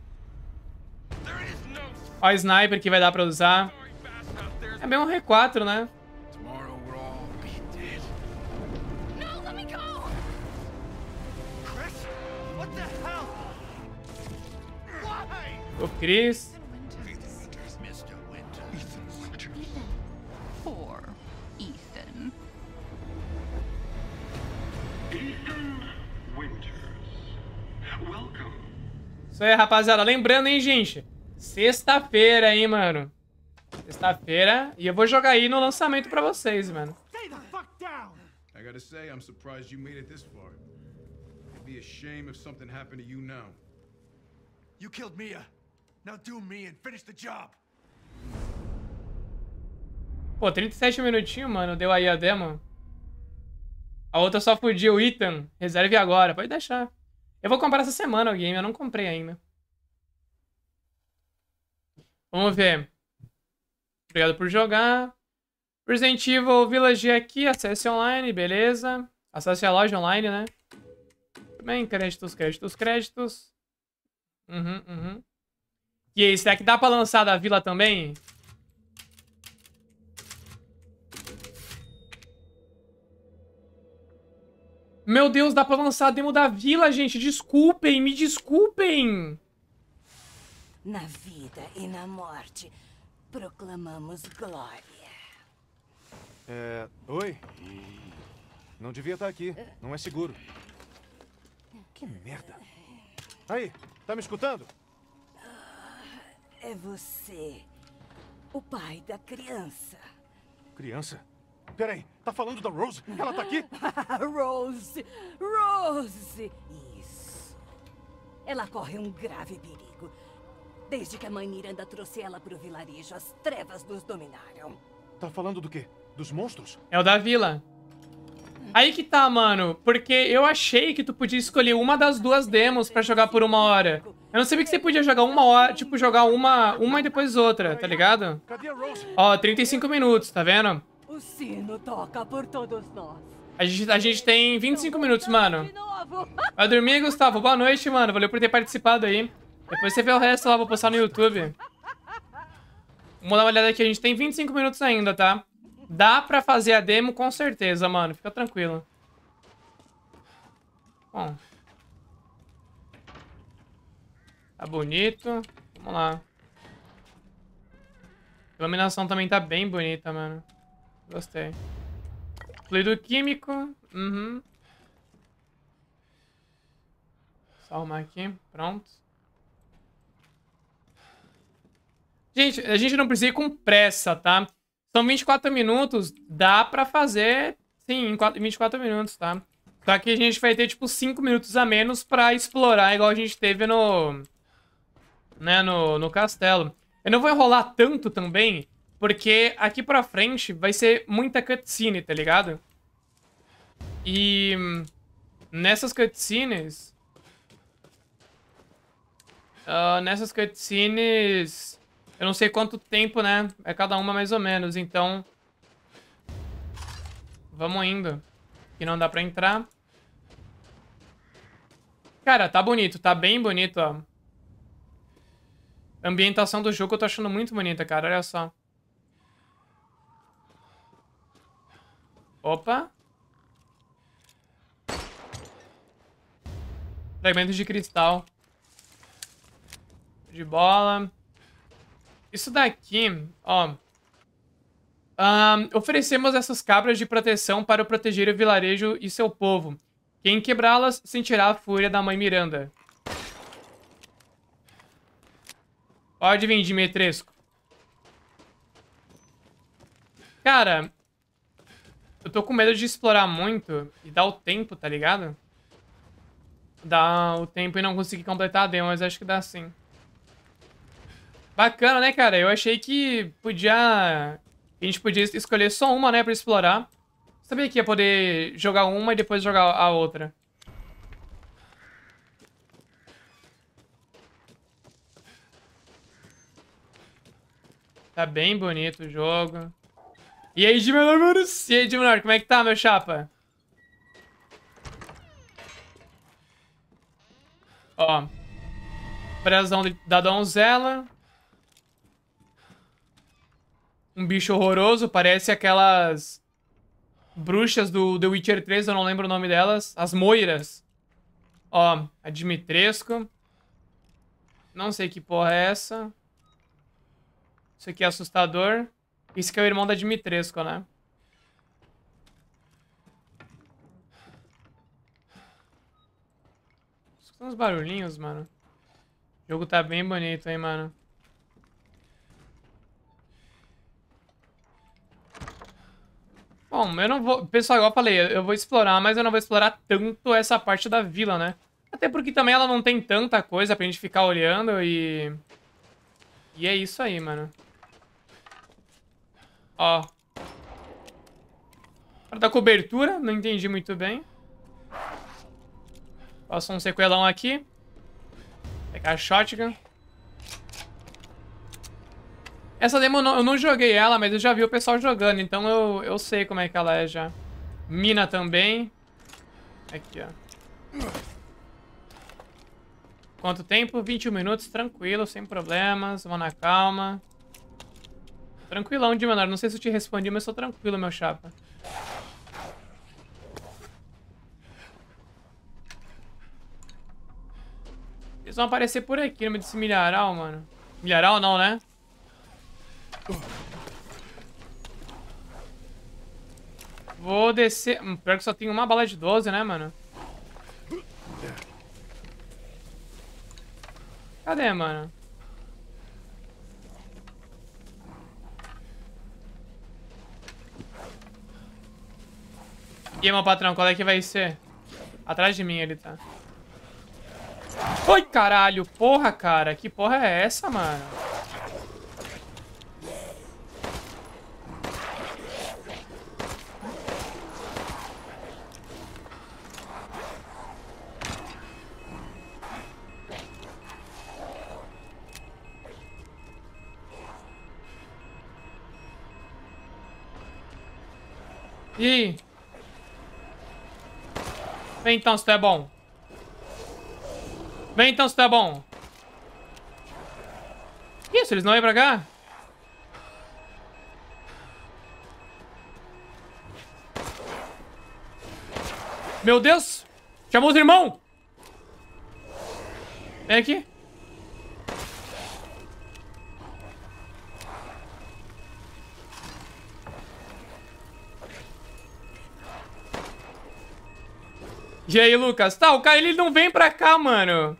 Speaker 1: Ó, o sniper que vai dar pra usar. É bem um R4, né?
Speaker 2: O Chris.
Speaker 1: Isso aí, rapaziada. Lembrando, hein, gente. Sexta-feira, hein, mano. Sexta-feira. E eu vou jogar aí no lançamento pra vocês, mano.
Speaker 2: I gotta say, I'm surprised you made it this far. It'd be a shame if something happened to you now. You killed Mia. Now do me and finish the job.
Speaker 1: Pô, 37 minutinhos, mano, deu aí a demo. A outra só o Ethan. Reserve agora, pode deixar. Eu vou comprar essa semana o game, eu não comprei ainda. Vamos ver. Obrigado por jogar. Resident Evil Village aqui, acesse online, beleza. Acesse a loja online, né? Bem, créditos, créditos, créditos. Uhum, uhum. E será que dá pra lançar da vila também? Meu Deus, dá pra lançar a demo da vila, gente. Desculpem, me desculpem.
Speaker 2: Na vida e na morte, proclamamos glória. É... Oi? Não devia estar aqui. Não é seguro. Que merda. Aí, tá me escutando? É você. O pai da criança. Criança? Peraí, tá falando da Rose? Ela tá aqui? Rose! Rose! Isso. Ela corre um grave perigo. Desde que a mãe Miranda trouxe ela pro vilarejo, as trevas nos dominaram.
Speaker 1: Tá falando do quê? Dos monstros? É o da vila. Aí que tá, mano. Porque eu achei que tu podia escolher uma das duas demos pra jogar por uma hora. Eu não sabia que você podia jogar uma hora, tipo, jogar uma, uma e depois outra, tá ligado? Ó, 35 minutos, tá vendo?
Speaker 2: O sino toca por todos nós.
Speaker 1: A gente, a gente tem 25 minutos, mano. Vai dormir, Gustavo. Boa noite, mano. Valeu por ter participado aí. Depois você vê o resto lá, vou postar no YouTube. Vamos dar uma olhada aqui. A gente tem 25 minutos ainda, tá? Dá pra fazer a demo com certeza, mano. Fica tranquilo. Bom, Tá bonito. Vamos lá. A iluminação também tá bem bonita, mano. Gostei. Fluido químico. Uhum. Só arrumar aqui. Pronto. Gente, a gente não precisa ir com pressa, tá? São 24 minutos. Dá pra fazer, sim, em 24 minutos, tá? Só que a gente vai ter, tipo, 5 minutos a menos pra explorar, igual a gente teve no né, no, no castelo. Eu não vou enrolar tanto também, porque aqui pra frente vai ser muita cutscene, tá ligado? E nessas cutscenes... Uh, nessas cutscenes... Eu não sei quanto tempo, né? É cada uma mais ou menos, então... Vamos indo. Que não dá pra entrar. Cara, tá bonito. Tá bem bonito, ó ambientação do jogo eu tô achando muito bonita, cara. Olha só. Opa. Fragmentos de cristal. De bola. Isso daqui, ó. Um, oferecemos essas cabras de proteção para proteger o vilarejo e seu povo. Quem quebrá-las sentirá a fúria da mãe Miranda. Pode vir, Dimitrescu. Cara, eu tô com medo de explorar muito e dar o tempo, tá ligado? Dar o tempo e não conseguir completar a demo, mas acho que dá sim. Bacana, né, cara? Eu achei que podia... A gente podia escolher só uma, né, pra explorar. Sabia que ia poder jogar uma e depois jogar a outra. Tá bem bonito o jogo. E aí, de menor, mano? E aí, de menor, como é que tá, meu chapa? Ó. Prezão da donzela. Um bicho horroroso, parece aquelas bruxas do The Witcher 3, eu não lembro o nome delas. As Moiras. Ó, a Dimitrescu. Não sei que porra é essa. Isso aqui é assustador. Isso que é o irmão da Dimitrescu, né? Escutando uns barulhinhos, mano. O jogo tá bem bonito, hein, mano. Bom, eu não vou... Pessoal, igual eu falei, eu vou explorar, mas eu não vou explorar tanto essa parte da vila, né? Até porque também ela não tem tanta coisa pra gente ficar olhando e... E é isso aí, mano. Ó. Para da tá cobertura, não entendi muito bem. Passou um sequelão aqui. Pegar a shotgun. Essa demo eu não, eu não, joguei ela, mas eu já vi o pessoal jogando, então eu, eu sei como é que ela é já. Mina também. Aqui, ó. Quanto tempo? 21 minutos, tranquilo, sem problemas, vamos na calma. Tranquilão de menor. Não sei se eu te respondi, mas sou tranquilo, meu chapa. Eles vão aparecer por aqui no meio desse milharal, mano. Milharal não, né? Vou descer... Hum, pior que só tem uma bala de 12, né, mano? Cadê, mano? E aí, meu patrão, qual é que vai ser? Atrás de mim ele tá. Oi, caralho. Porra, cara. Que porra é essa, mano? E aí? Vem então se tu é bom. Vem então se tu é bom. Isso, eles não vêm pra cá? Meu Deus! Chamou os irmãos! Vem aqui. E aí, Lucas? Tá, o cara ele não vem pra cá, mano.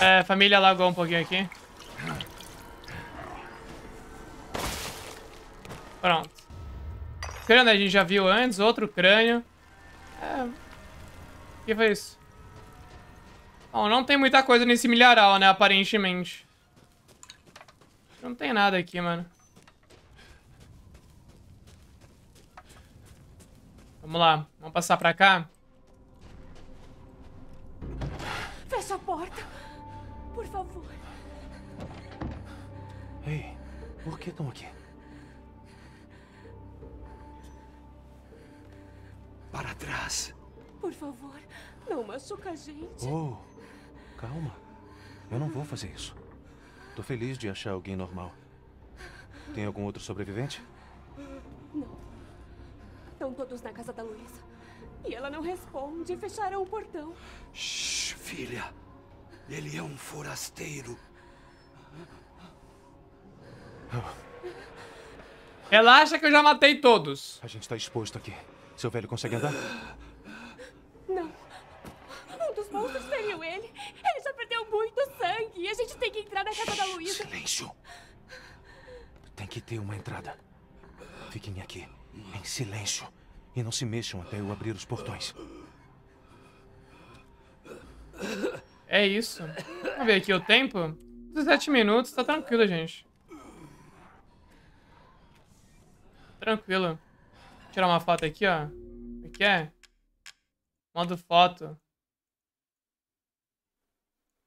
Speaker 1: É, família lagou um pouquinho aqui. Pronto crânio a gente já viu antes, outro crânio. É... O que foi isso? Bom, não tem muita coisa nesse milharal, né, aparentemente. Não tem nada aqui, mano. Vamos lá, vamos passar pra cá.
Speaker 2: Fecha a porta, por favor.
Speaker 1: Ei, por que estão aqui?
Speaker 2: Para trás. Por favor, não machuca a gente. Oh, calma. Eu não vou fazer isso. Tô feliz de achar alguém normal. Tem algum outro sobrevivente? Não. Estão todos na casa da Luísa. E ela não responde. Fecharam o portão. Shh, filha. Ele é um forasteiro.
Speaker 1: Relaxa que eu já matei todos. A gente tá exposto aqui. Seu velho consegue andar?
Speaker 2: Não. Um dos monstros feriu ele. Ele já perdeu muito sangue. A gente tem que entrar na casa da Luísa. Silêncio. Tem que ter uma entrada. Fiquem aqui, em silêncio. E não se mexam até eu abrir os portões.
Speaker 1: É isso. Vamos ver aqui o tempo. 17 minutos, tá tranquilo, gente. Tranquilo tirar uma foto aqui, ó. O é que é? Modo foto.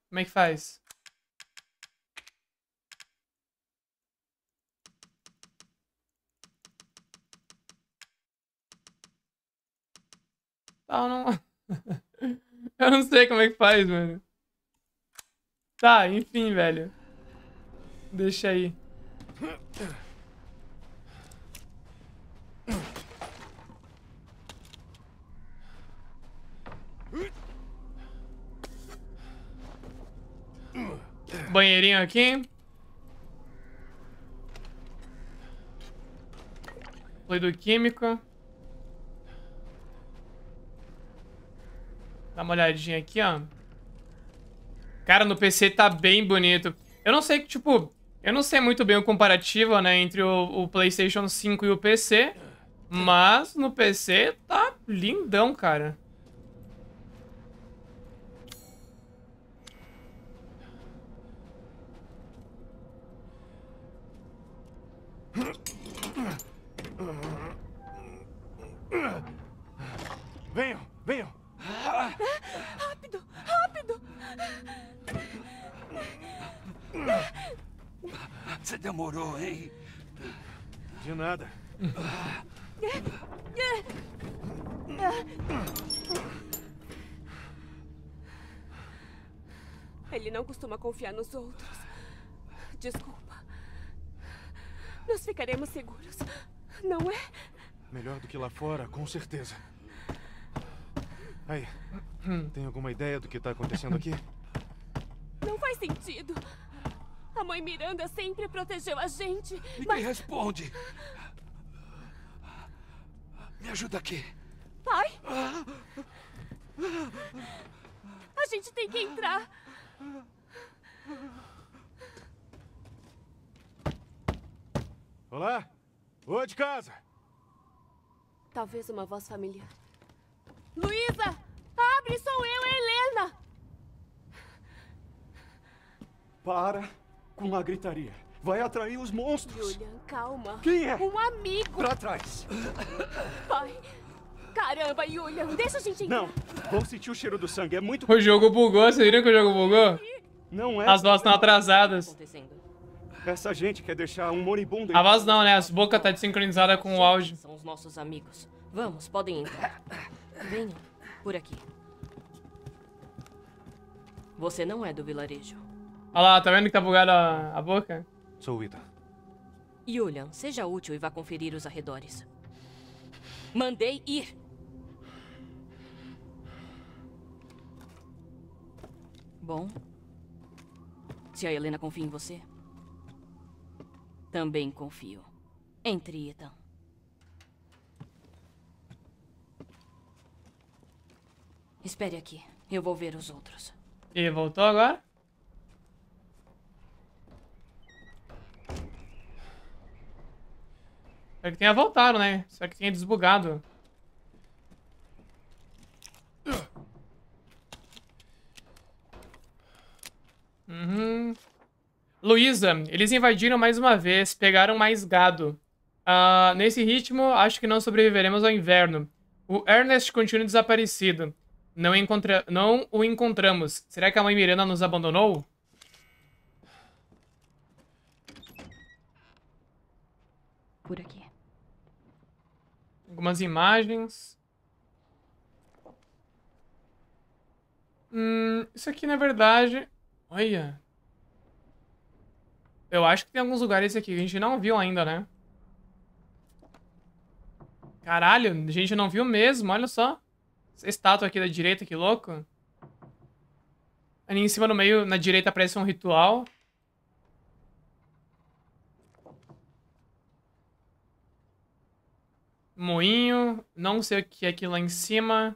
Speaker 1: Como é que faz? Tá, eu não... eu não sei como é que faz, mano. Tá, enfim, velho. Deixa aí. banheirinho aqui. Fluido químico. Dá uma olhadinha aqui, ó. Cara, no PC tá bem bonito. Eu não sei, tipo... Eu não sei muito bem o comparativo, né? Entre o, o PlayStation 5 e o PC. Mas no PC tá lindão, cara.
Speaker 2: Venham, venham! Rápido, rápido! Você demorou, hein? De nada. Ele não costuma confiar nos outros. Desculpa. Nós ficaremos seguros, não é? Melhor do que lá fora, com certeza. Aí, tem alguma ideia do que está acontecendo aqui? Não faz sentido. A mãe Miranda sempre protegeu a gente, Ninguém mas... responde. Me ajuda aqui. Pai? A gente tem que entrar. Olá? Oi de casa. Talvez uma voz familiar. Luísa! Abre, sou eu, é Helena! Para com a gritaria. Vai atrair os monstros. Julian, calma. Quem é? Um amigo. Pra trás. Pai. Caramba, Julian. Deixa a gente entrar. Não. Vão sentir o cheiro do sangue. É muito...
Speaker 1: O jogo bugou. Vocês viram que o jogo bugou?
Speaker 2: Não é... As vozes estão atrasadas. Essa gente quer deixar um moribundo... A voz não, né? As bocas tá desincronizada com o áudio. São os nossos amigos. Vamos, podem entrar. Venha, por aqui. Você não é do vilarejo.
Speaker 1: Olha lá, tá vendo que tá bugada a boca? Sou Ita.
Speaker 2: Yulian, seja útil e vá conferir os arredores. Mandei ir. Bom. Se a Helena confia em você, também confio. Entre, Ethan. Espere aqui. Eu vou ver os outros.
Speaker 1: E voltou agora? Espero que tenha voltado, né? Espero que tenha desbugado. Uhum. Luísa, eles invadiram mais uma vez, pegaram mais gado. Uh, nesse ritmo, acho que não sobreviveremos ao inverno. O Ernest continua desaparecido. Não, encontra... não o encontramos. Será que a mãe Miranda nos abandonou? Por aqui. Algumas imagens. Hum, isso aqui na verdade... Olha. Eu acho que tem alguns lugares aqui que a gente não viu ainda, né? Caralho, a gente não viu mesmo, olha só estátua aqui da direita, que louco. Ali em cima, no meio, na direita, aparece um ritual. Moinho. Não sei o que é aqui lá em cima.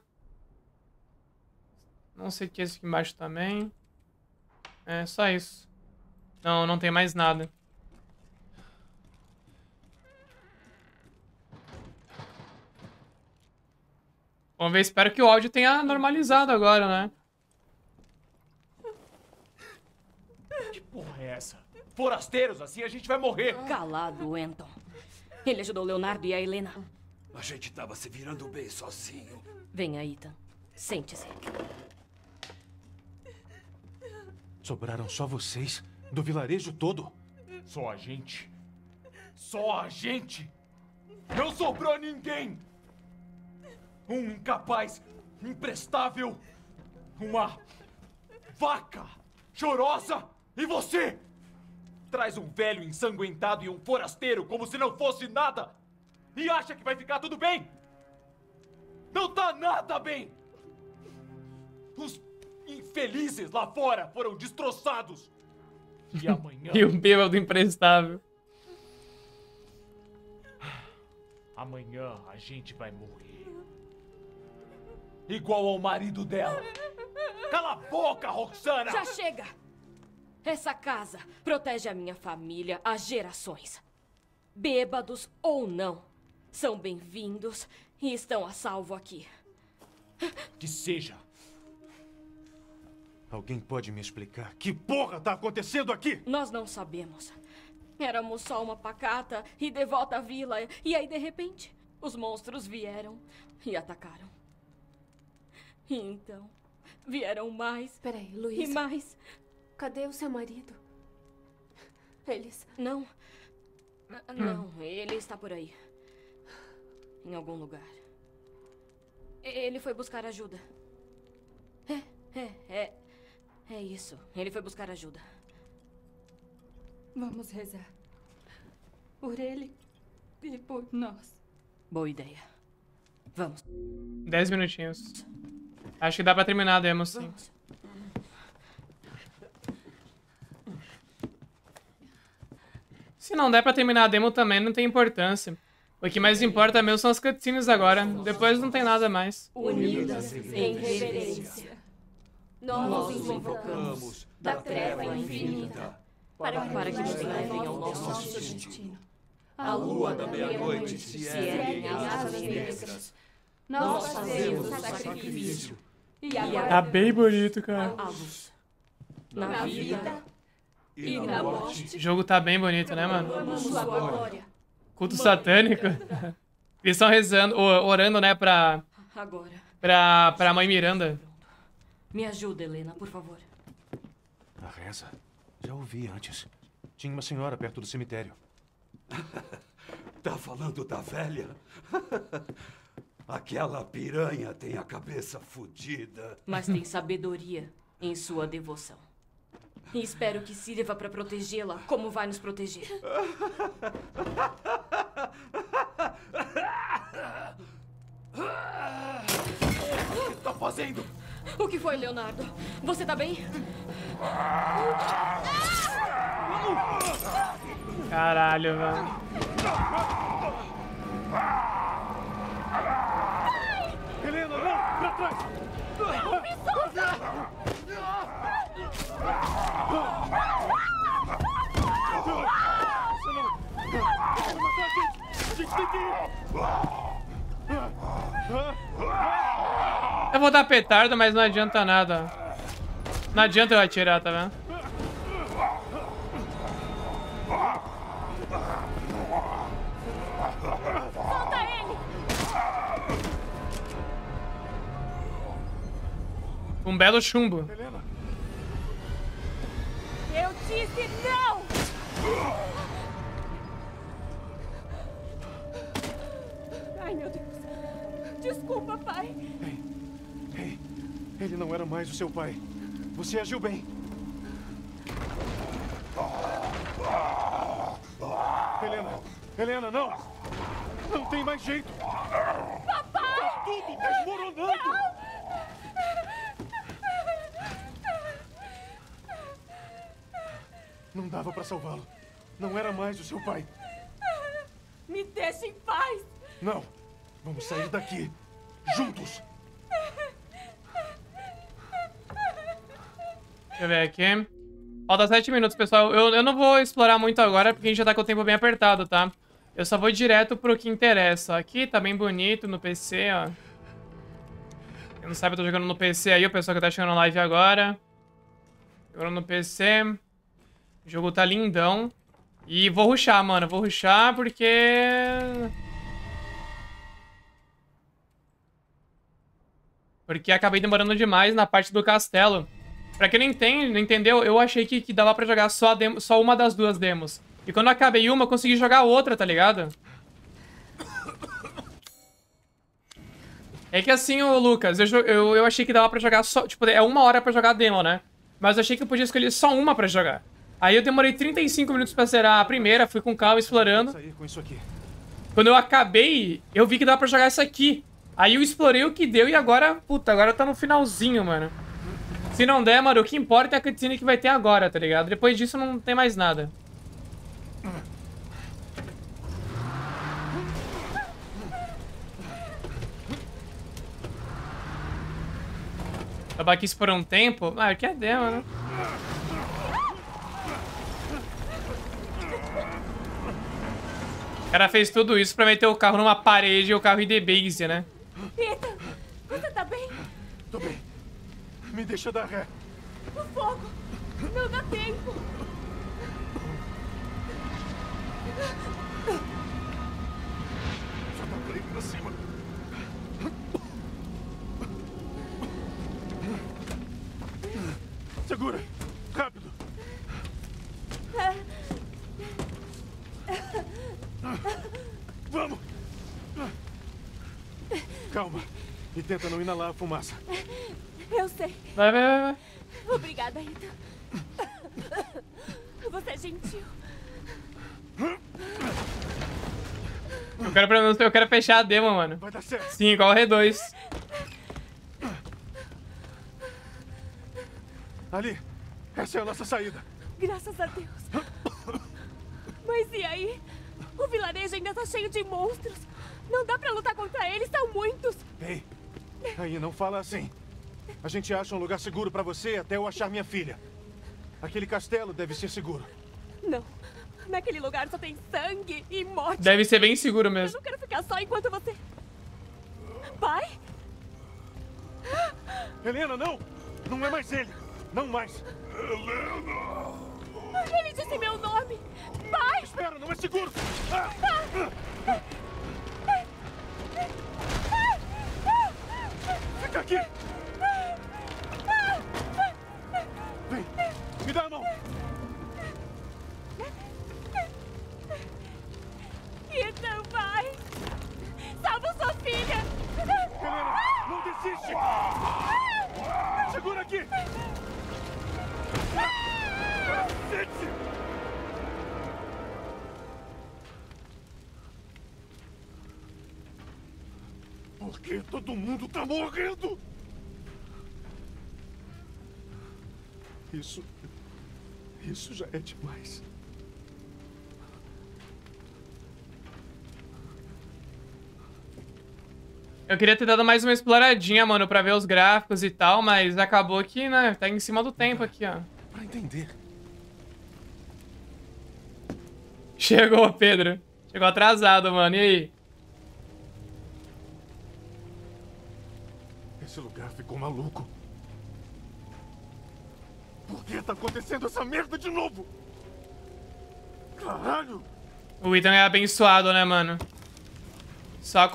Speaker 1: Não sei o que é isso aqui embaixo também. É, só isso. Não, não tem mais nada. Vamos ver, espero que o áudio tenha normalizado agora, né?
Speaker 2: Que porra é essa? Forasteiros, assim a gente vai morrer. Calado, Anton. Ele ajudou Leonardo e a Helena. A gente tava se virando bem sozinho. Venha, Ethan. Sente-se. Sobraram só vocês? Do vilarejo todo? Só a gente? Só a gente? Não sobrou ninguém! Um incapaz, imprestável, uma vaca chorosa e você! Traz um velho ensanguentado e um forasteiro como se não fosse nada! E acha que vai ficar tudo bem? Não tá nada bem! Os infelizes lá fora foram destroçados!
Speaker 1: E amanhã. e o bêbado imprestável.
Speaker 2: Amanhã a gente vai morrer igual ao marido dela. Cala a boca, Roxana! Já chega! Essa casa protege a minha família há gerações. Bêbados ou não, são bem-vindos e estão a salvo aqui. Que seja! Alguém pode me explicar que porra tá acontecendo aqui? Nós não sabemos. Éramos só uma pacata e devota vila, e aí de repente, os monstros vieram e atacaram. E então, vieram mais. Peraí, Luísa. E mais. Cadê o seu marido? Eles. Não. Não, ele está por aí. Em algum lugar. Ele foi buscar ajuda. É, é, é. É isso. Ele foi buscar ajuda. Vamos rezar. Por ele e por nós.
Speaker 1: Boa ideia. Vamos. Dez minutinhos. Acho que dá pra terminar a demo, sim. Se não der pra terminar a demo também, não tem importância. O que mais importa mesmo são as cutscenes agora. Depois não tem nada mais. Unidas em reverência,
Speaker 2: nós nos invocamos da treva infinita para, que nos levem ao nosso destino. A lua da meia-noite se ergue em asas negras nós, fazemos o sacrifício. E agora tá bem
Speaker 1: bonito, cara. Na, vida
Speaker 2: e na morte. O jogo tá bem bonito, né, mano?
Speaker 1: Culto satânico. Eles estão rezando, orando, né, pra... Agora. Pra, pra mãe Miranda.
Speaker 2: Me ajuda, Helena, por favor. A ah, reza? Já ouvi antes. Tinha uma senhora perto do cemitério. tá falando da velha? Aquela piranha tem a cabeça fodida. Mas tem sabedoria em sua devoção. E espero que sirva para protegê-la como vai nos proteger. O que está fazendo? O que foi, Leonardo? Você tá bem?
Speaker 1: Caralho, mano!
Speaker 2: atrás! Não,
Speaker 1: Eu vou dar petarda, mas não adianta nada. Não adianta eu atirar, tá vendo? Um belo chumbo. Helena.
Speaker 2: Eu disse não! Ai, meu Deus. Desculpa, pai. Ei, ei, ele não era mais o seu pai. Você agiu bem. Helena, Helena, não! Não tem mais jeito! Papai! Tá tudo desmoronando! Não! Não dava para salvá-lo. Não era mais o seu pai. Me deixe em paz!
Speaker 1: Não! Vamos sair daqui! Juntos! Deixa eu ver aqui. Falta sete minutos, pessoal. Eu, eu não vou explorar muito agora, porque a gente já tá com o tempo bem apertado, tá? Eu só vou direto pro que interessa. Aqui tá bem bonito no PC, ó. Quem não sabe, eu tô jogando no PC aí, o pessoal que tá chegando na live agora. Jogando no PC. O jogo tá lindão. E vou ruxar, mano. Vou ruxar porque... Porque acabei demorando demais na parte do castelo. Pra quem não entende, não entendeu, eu achei que, que dava pra jogar só, demo, só uma das duas demos. E quando acabei uma, eu consegui jogar outra, tá ligado? É que assim, ô Lucas, eu, eu, eu achei que dava pra jogar só... Tipo, é uma hora pra jogar a demo, né? Mas eu achei que eu podia escolher só uma pra jogar. Aí eu demorei 35 minutos pra zerar a primeira, fui com calma, explorando. Quando eu acabei, eu vi que dava pra jogar isso aqui. Aí eu explorei o que deu e agora, puta, agora tá no finalzinho, mano. Se não der, mano, o que importa é a cutscene que vai ter agora, tá ligado? Depois disso não tem mais nada. Acabar aqui por um tempo? Ah, que é demo, né? O cara fez tudo isso pra meter o carro numa parede e o carro em de base, né?
Speaker 2: Eita, você tá bem?
Speaker 1: Tô bem. Me
Speaker 2: deixa dar ré. O fogo! Não dá tempo! Só tá bem pra cima. Segura! Rápido! Ah. Vamos! Calma. E tenta não inalar a fumaça. Eu sei.
Speaker 1: Vai, vai, vai.
Speaker 2: Obrigada, Ito. Você é gentil.
Speaker 1: Eu quero, pelo menos, eu quero fechar a demo, mano. Vai dar certo. Sim, igual R2. Ali,
Speaker 2: essa é a nossa saída. Graças a Deus. Mas e aí? O vilarejo ainda está cheio de monstros. Não dá para lutar contra eles, são muitos. Ei, aí não fala assim. A gente acha um lugar seguro para você até eu achar minha filha. Aquele castelo
Speaker 1: deve ser seguro.
Speaker 2: Não. Naquele lugar só tem sangue e morte. Deve ser
Speaker 1: bem seguro mesmo. Eu não
Speaker 2: quero ficar só enquanto você... Pai? Helena, não! Não é mais ele! Não mais! Helena! Ele disse meu nome! Pai! Espera, não é seguro! Ah! Ah! Fica aqui! Vem! Me dá a mão! Ethan, vai! Salva sua filha! Helena, não desiste! Segura aqui! Ah! Por que todo mundo tá morrendo? Isso.
Speaker 1: Isso já é demais. Eu queria ter dado mais uma exploradinha, mano, pra ver os gráficos e tal, mas acabou que, né, tá em cima do tempo aqui, ó. Pra entender. Chegou, Pedro. Chegou atrasado, mano. E aí? ficou maluco?
Speaker 2: Por que tá acontecendo essa merda de novo?
Speaker 1: Caralho! O item é abençoado, né, mano? Só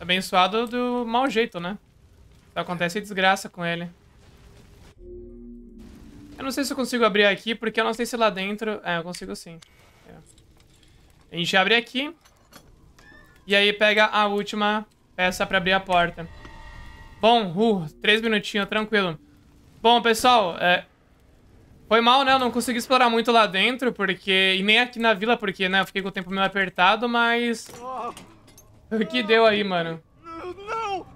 Speaker 1: abençoado do mau jeito, né? Só acontece desgraça com ele. Eu não sei se eu consigo abrir aqui, porque eu não sei se lá dentro... É, eu consigo sim. É. A gente abre aqui. E aí pega a última peça pra abrir a porta. Bom, uh, três minutinhos, tranquilo. Bom, pessoal, é... foi mal, né? Eu não consegui explorar muito lá dentro, porque... E nem aqui na vila, porque, né? Eu fiquei com o tempo meio apertado, mas... O que deu aí, mano?
Speaker 2: Não!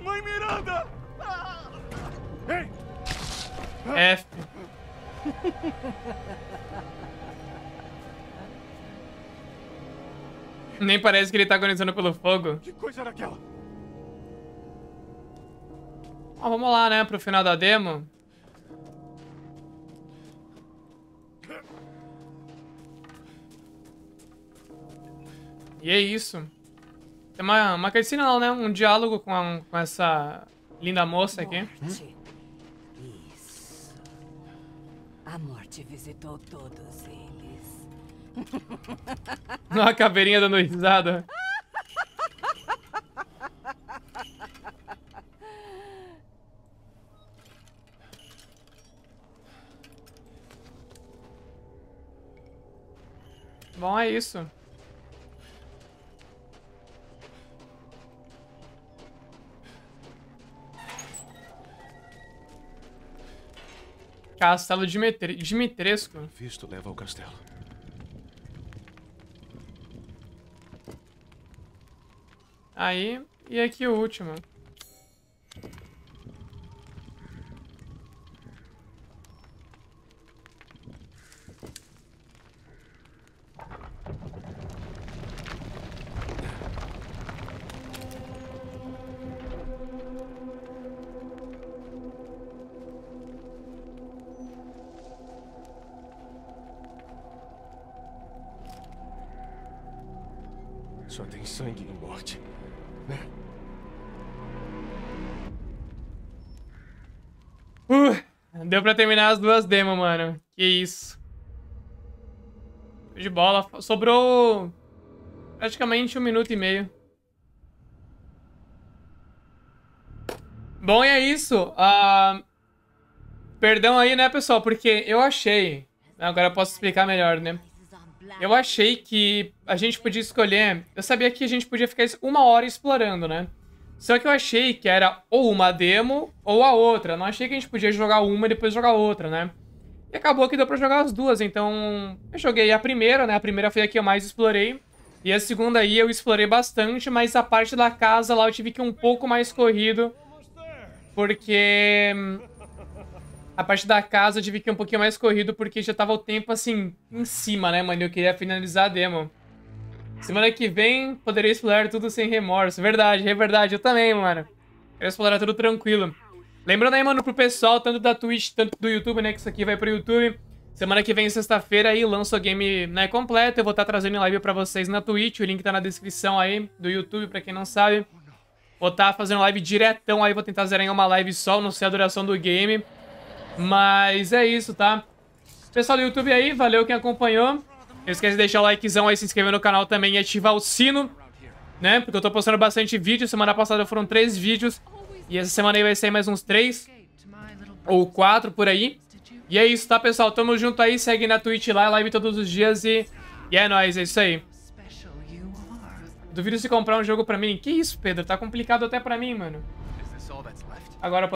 Speaker 2: Mãe Miranda!
Speaker 1: F. nem parece que ele tá agonizando pelo fogo. Que coisa era aquela? Ah, vamos lá, né, pro final da demo. E é isso. Tem uma, uma cutscene não, né? Um diálogo com, a, com essa linda moça aqui. Morte. Isso. A morte
Speaker 2: visitou todos eles.
Speaker 1: Olha a caveirinha dando risada. Ah! Bom, é isso. Castelo de Dimitresco. Visto leva ao castelo. Aí, e aqui o último. Só tem sangue e morte, né? Uh, deu pra terminar as duas demos, mano. Que isso. De bola. Sobrou praticamente um minuto e meio. Bom, é isso. Uh, perdão aí, né, pessoal? Porque eu achei... Agora eu posso explicar melhor, né? Eu achei que a gente podia escolher. Eu sabia que a gente podia ficar uma hora explorando, né? Só que eu achei que era ou uma demo ou a outra. Não achei que a gente podia jogar uma e depois jogar outra, né? E acabou que deu pra jogar as duas, então eu joguei a primeira, né? A primeira foi a que eu mais explorei. E a segunda aí eu explorei bastante, mas a parte da casa lá eu tive que ir um pouco mais corrido. Porque a parte da casa eu tive que ir é um pouquinho mais corrido, porque já tava o tempo, assim, em cima, né, mano? Eu queria finalizar a demo. Semana que vem, poderia explorar tudo sem remorso. Verdade, é verdade. Eu também, mano. Quero explorar tudo tranquilo. Lembrando aí, mano, pro pessoal, tanto da Twitch, tanto do YouTube, né, que isso aqui vai pro YouTube. Semana que vem, sexta-feira, aí lança o game né, completo. Eu vou estar tá trazendo live pra vocês na Twitch. O link tá na descrição aí do YouTube, pra quem não sabe. Vou estar tá fazendo live diretão aí. Vou tentar zerar em uma live só, não sei a duração do game. Mas é isso, tá? Pessoal do YouTube aí, valeu quem acompanhou. Não esquece de deixar o likezão aí, se inscrever no canal também e ativar o sino, né? Porque eu tô postando bastante vídeo. Semana passada foram três vídeos. E essa semana aí vai sair mais uns três ou quatro por aí. E é isso, tá, pessoal? Tamo junto aí. Segue na Twitch lá, live todos os dias e... E é nóis, é isso aí. Duvido se comprar um jogo pra mim. Que isso, Pedro? Tá complicado até pra mim, mano. Agora